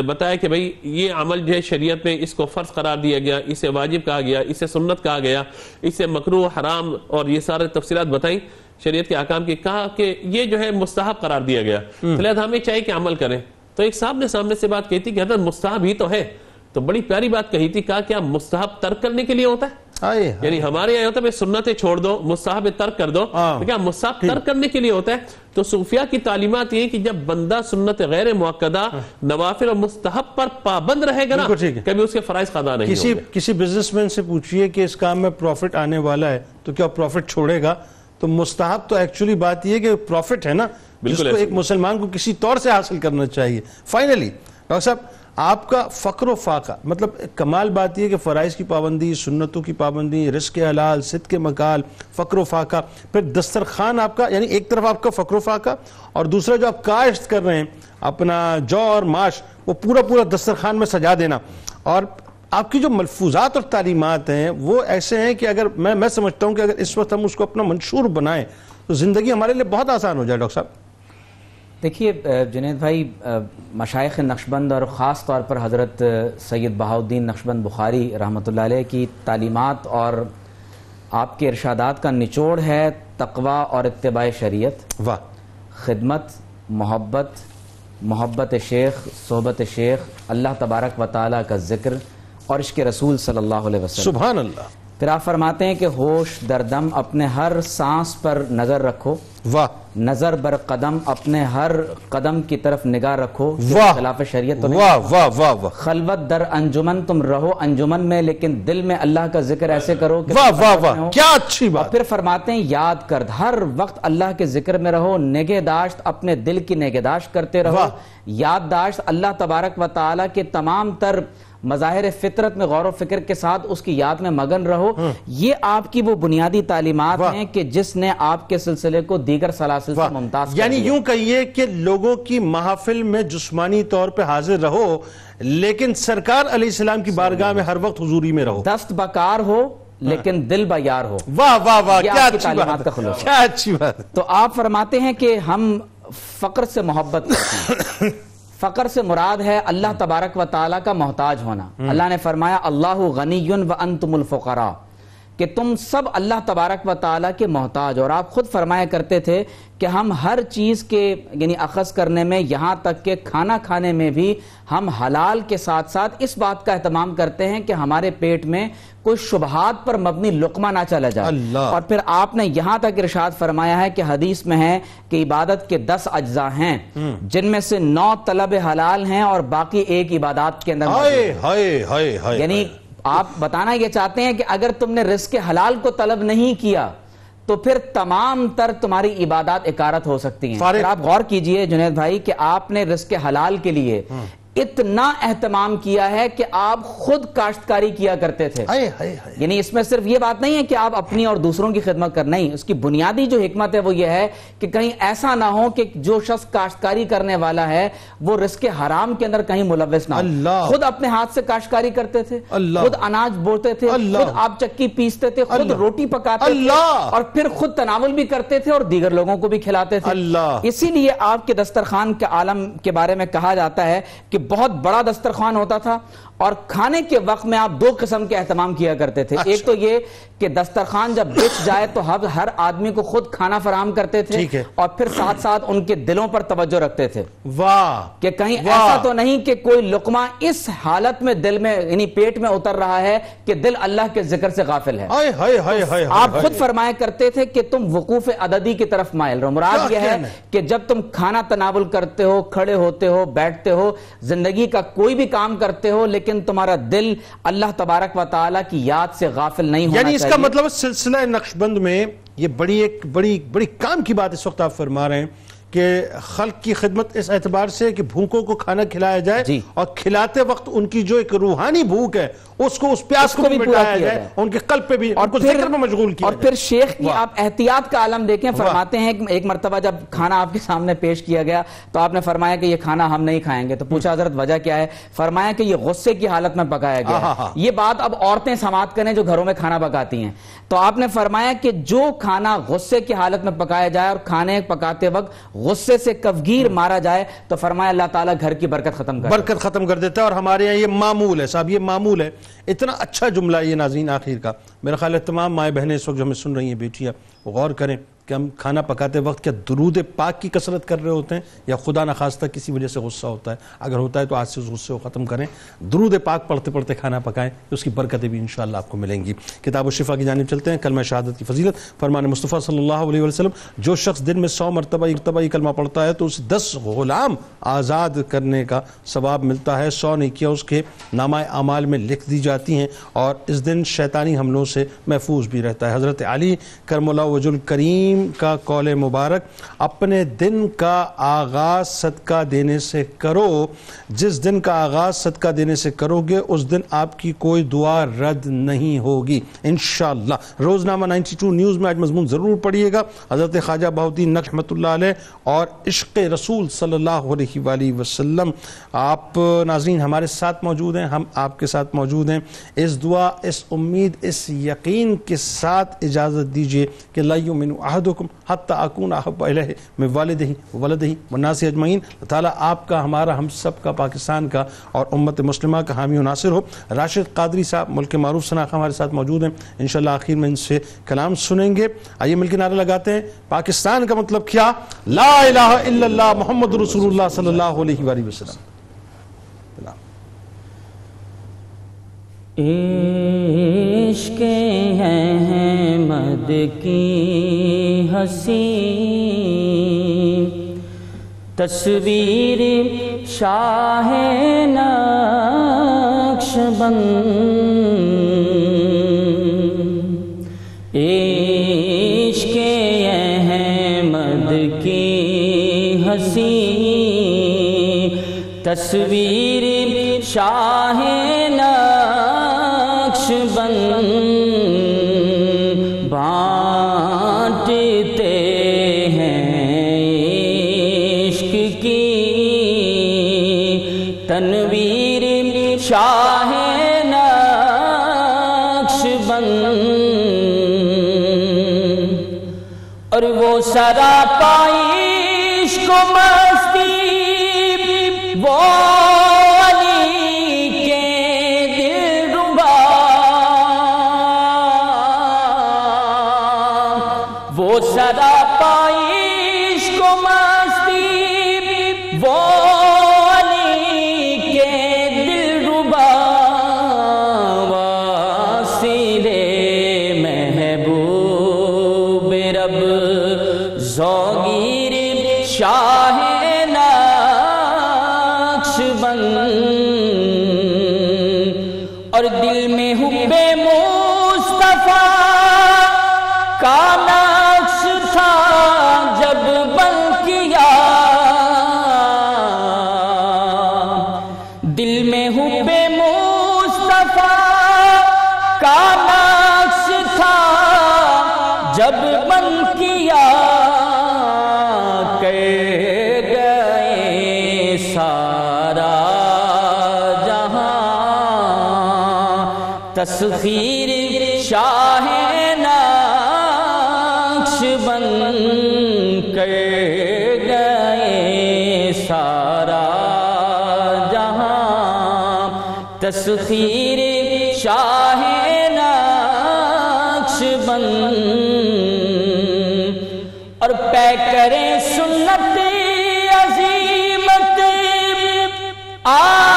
बताया कि भाई ये अमल जो है शरीयत में इसको फ़र्ज करार दिया गया इसे वाजिब कहा गया इसे सुन्नत कहा गया इसे मकरू हराम और ये सारे तफसीत बताई शरीयत के आकाम की कहा कि ये जो है मुस्ताहब करार दिया गया फिलहाल हम्म। हमें चाहिए कि अमल करें तो एक साहब ने सामने से बात कही थी कि अगर मुस्ताहब ही तो है तो बड़ी प्यारी बात कही थी कहा क्या मुस्ताहब तर्क करने के लिए होता है यानी हमारे यहाँ होता तो है सुन्नतें छोड़ दो मुस्ताहब तर्क कर दो हाँ। तो क्या मुस्ताहब तर्क करने के लिए होता है तो सूफिया की तालीमत ये कि जब बंदा सुन्नत गैर मौकदा हाँ। नवाफिल और मुस्तहब पर पाबंद रहेगा ना कभी उसके फराइज खादा नहीं किसी
किसी बिजनेसमैन से पूछिए कि इस काम में प्रॉफिट आने वाला है तो क्या प्रॉफिट छोड़ेगा तो मुस्ताहब तो एक्चुअली बात यह कि प्रॉफिट है ना बिल्कुल जिसको एक मुसलमान को किसी तौर से हासिल करना चाहिए फाइनली डॉक्टर साहब आपका फ़क्र फाका मतलब कमाल बात यह कि फ़राइज़ की पाबंदी सुन्नतों की पाबंदी रिस्क हलाल सिद के मकाल फ़क्र फाका फिर दस्तरखान आपका यानी एक तरफ आपका फ़क्र फाका और दूसरा जो आप काश्त कर रहे हैं अपना जौ और माश वो पूरा पूरा दस्तरखान में सजा देना और आपकी जो मलफूजात और तालीमत हैं वो ऐसे हैं कि अगर मैं मैं समझता हूँ कि अगर इस वक्त हम उसको अपना मंशूर बनाएं तो ज़िंदगी हमारे लिए बहुत आसान हो जाए डॉक्टर साहब
देखिए जुनेद भाई मशाइ नक्शबंद और ख़ास तौर पर हज़रत सैयद बहाउद्दीन नक्शबंद बुखारी रहमत की तालीमत और आपके इर्शादात का निचोड़ है तकवा और इतबा शरीत वाह खदमत मोहब्बत मोहब्बत शेख सोहबत शेख अल्लाह तबारक व ताली का ज़िक्र और इश्क रसूल सल्लल्लाहु अलैहि वसल्लम सुबहान अल्लाह फिर आप फरमाते हैं कि होश दरदम अपने हर सांस पर नजर रखो वाह नजर बर कदम अपने हर कदम की तरफ निगाह रखो खिलाफ शरीयत तो वाह वाह वाह वाह खलवत दर अंजुमन तुम रहो अंजुमन में लेकिन दिल में अल्लाह का जिक्र ऐसे करो कि वाह वाह वाह क्या अच्छी बात फिर फरमाते हैं याद कर हर वक्त अल्लाह के जिक्र में रहो निगहदाश्त अपने दिल की निगहदाश्त करते रहो याददाश्त अल्लाह तबारक व ताला के तमाम तर मज़ाहिर फितरत में गौर फिक्र के साथ उसकी याद में मगन रहो हम्म। ये आपकी वो बुनियादी तालीमत हैं कि जिसने आपके सिलसिले को दीगर सलासिल से मुमताज यानी यूं
कहिए कि लोगों की महाफिल में जिसमानी तौर पर हाजिर रहो लेकिन सरकार अलीसलाम की बारगाह में हर वक्त हजूरी में रहो दस्त बकार हो लेकिन हाँ। दिल बयार
हो वाह वाह वाह क्या अच्छी बात का क्या अच्छी बात तो आप फरमाते हैं कि हम फकर से मोहब्बत करते हैं फ़कर से मुराद है अल्लाह तबारक व ताला का मोहताज होना हम्म। अल्लाह ने फरमाया अल्लाह गनी व अनतमुल्फ़रा कि तुम सब अल्लाह तबारक व ताली के मोहताज और आप ख़ुद फरमाया करते थे कि हम हर चीज़ के यानी अखज़ करने में यहाँ तक के खाना खाने में भी हम हलाल के साथ साथ इस बात का अहतमाम करते हैं कि हमारे पेट में कोई शुबहात पर मबनी लुकमा ना चला जाए और फिर आपने यहाँ तक इरशाद फरमाया है कि हदीस में है कि इबादत के दस अज्जा हैं हम्म। जिनमें से नौ तलब हलाल हैं और बाकी एक इबादत के अंदर यानी आप बताना यह चाहते हैं कि अगर तुमने रिस्क हलाल को तलब नहीं किया तो फिर तमाम तर तुम्हारी इबादत इकारत हो सकती है आप गौर कीजिए जुनेद भाई कि आपने रिस्क हलाल के लिए हम्म। इतना एहतमाम किया है कि आप खुद काश्तकारी किया करते थे यानी इसमें सिर्फ ये बात नहीं है कि आप अपनी और दूसरों की खिदमत करना ही उसकी बुनियादी जो हमत है वो ये है कि कहीं ऐसा ना हो कि जो शख्स काश्तकारी करने वाला है वो रिस्क हराम के अंदर कहीं मुलविस ना हो खुद अपने हाथ से काश्तकारी करते थे खुद अनाज बोते थे खुद आप चक्की पीसते थे खुद रोटी पकाते और फिर खुद तनावल भी करते थे और दीगर लोगों को भी खिलाते थे इसीलिए आपके दस्तरखान के आलम के बारे में कहा जाता है कि बहुत बड़ा दस्तरखान होता था और खाने के वक्त में आप दो किस्म के अहतमाम किया करते थे अच्छा। एक तो ये कि दस्तरखान जब बिछ जाए तो हम हर आदमी को खुद खाना फराम करते थे और फिर साथ साथ उनके दिलों पर तवज्जो रखते थे वाह कि कहीं वा। ऐसा तो नहीं कि कोई लुकमा इस हालत में दिल में यानी पेट में उतर रहा है कि दिल अल्लाह के जिक्र से गाफिल है
हाय हाय हाय हाय आप खुद
फरमाया करते थे कि तुम वकूफ अददी की तरफ मायल रहो मुराद यह है कि जब तुम खाना तनावल करते हो खड़े होते हो बैठते हो जिंदगी का कोई भी काम करते हो लेकिन लेकिन तुम्हारा दिल अल्लाह तबारक व की याद से गाफिल नहीं होना यानी इसका
मतलब सिलसिला नक्शबंद में ये बड़ी एक बड़ी बड़ी काम की बात इस वक्त आप फरमा रहे हैं कि खल्क की खिदमत इस एतबार से कि भूखों को खाना खिलाया जाए और खिलाते वक्त उनकी जो एक रूहानी भूख है उसको उस प्यास को भी मिटाया जाए उनके कल्प पे भी और फिर में मशगूल
किया और फिर शेख की आप एहतियात का आलम देखें फरमाते हैं एक मरतबा जब खाना आपके सामने पेश किया गया तो आपने फरमाया कि ये खाना हम नहीं खाएंगे तो पूछा हम्म। हजरत वजह क्या है फरमाया कि यह गुस्से की हालत में पकाया गया ये बात अब औरतें समाप्त करें जो घरों में खाना पकाती हैं तो आपने फरमाया कि जो खाना गुस्से की हालत में पकाया जाए और खाने पकाते वक्त गुस्से से कफगीर मारा जाए तो फरमाया अल्लाह ताला घर की बरकत खत्म
कर बरकत खत्म कर देता है और हमारे यहाँ ये मामूल है साहब ये मामूल है इतना अच्छा जुमला ये नाजीन आखिर का मेरा ख्याल है तमाम माए बहने इस वक्त जो हमें सुन रही हैं बेटियाँ गौर करें कि हम खाना पकाते वक्त क्या दरूद पाक की कसरत कर रहे होते हैं या खुदा न खास्ता किसी वजह से गुस्सा होता है अगर होता है तो आज से उस गुस्से को ख़त्म करें दरूद पाक पढ़ते पढ़ते खाना पकाएं तो उसकी बरकतें भी इन आपको मिलेंगी किताब शिफा की जानब चलते हैं कलमा शहादत की फजीलत फरमान मुस्तफ़ा सल्ला वसलम जो शख्स दिन में सौ मरतबा इकतबाई कलमा पढ़ता है तो उसे दस गुलाम आज़ाद करने का सवाब मिलता है सौ किया उसके नामा अमाल में लिख दी जाती हैं और इस दिन शैतानी हमलों से महफूज भी रहता है हज़रत अली करमला वजुल करीम करीम का कौल मुबारक अपने दिन का आगाज़ सदका देने से करो जिस दिन का आगाज़ सदका देने से करोगे उस दिन आपकी कोई दुआ रद्द नहीं होगी इन रोज़नामा टू न्यूज़ में आज मजमून ज़रूर पढ़िएगा हज़रत ख्वाजा बहाउद्दीन नकमत और इश्क रसूल सल्ला वसलम आप नाजीन हमारे साथ मौजूद हैं हम आपके साथ मौजूद हैं इस दुआ इस उम्मीद इस यकीन के साथ इजाज़त दीजिए कि लाइमिन अहदुकुम हत्ता अकून अहब अलह मैं वालद ही वलद ही मुनासि अजमैन ताली आपका हमारा हम सब का पाकिस्तान का और उम्मत मुस्लिम का हामी नासिर हो राशिद कादरी साहब मुल्क मरूफ सनाखा हमारे साथ मौजूद हैं इन आखिर में इनसे कलाम सुनेंगे आइए मिलकर नारा लगाते हैं पाकिस्तान का मतलब क्या ला मोहम्मद रसूल सल्ला वसलम
इश्क है मद की हसी तस्वीर शाह नक्शबंद इश्क है मद की हसी तस्वीर शाह न शरापाइश को मस्ती वो में हुबे मुस्तफा का नाक्ष था जब बन किया कह गए सारा जहां
तस्वीर शाह
नाक्ष बन सफीर शाह नाक्ष और पै करें सुन्नत अजीमत आ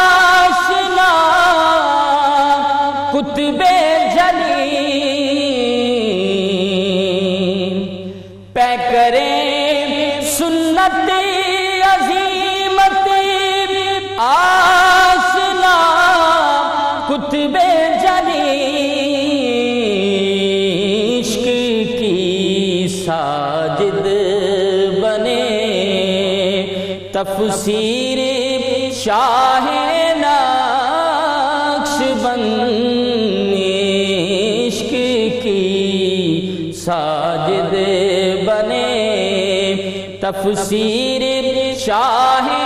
नसीर शाह नक्ष बंद की साजिद बने तफसीर शाह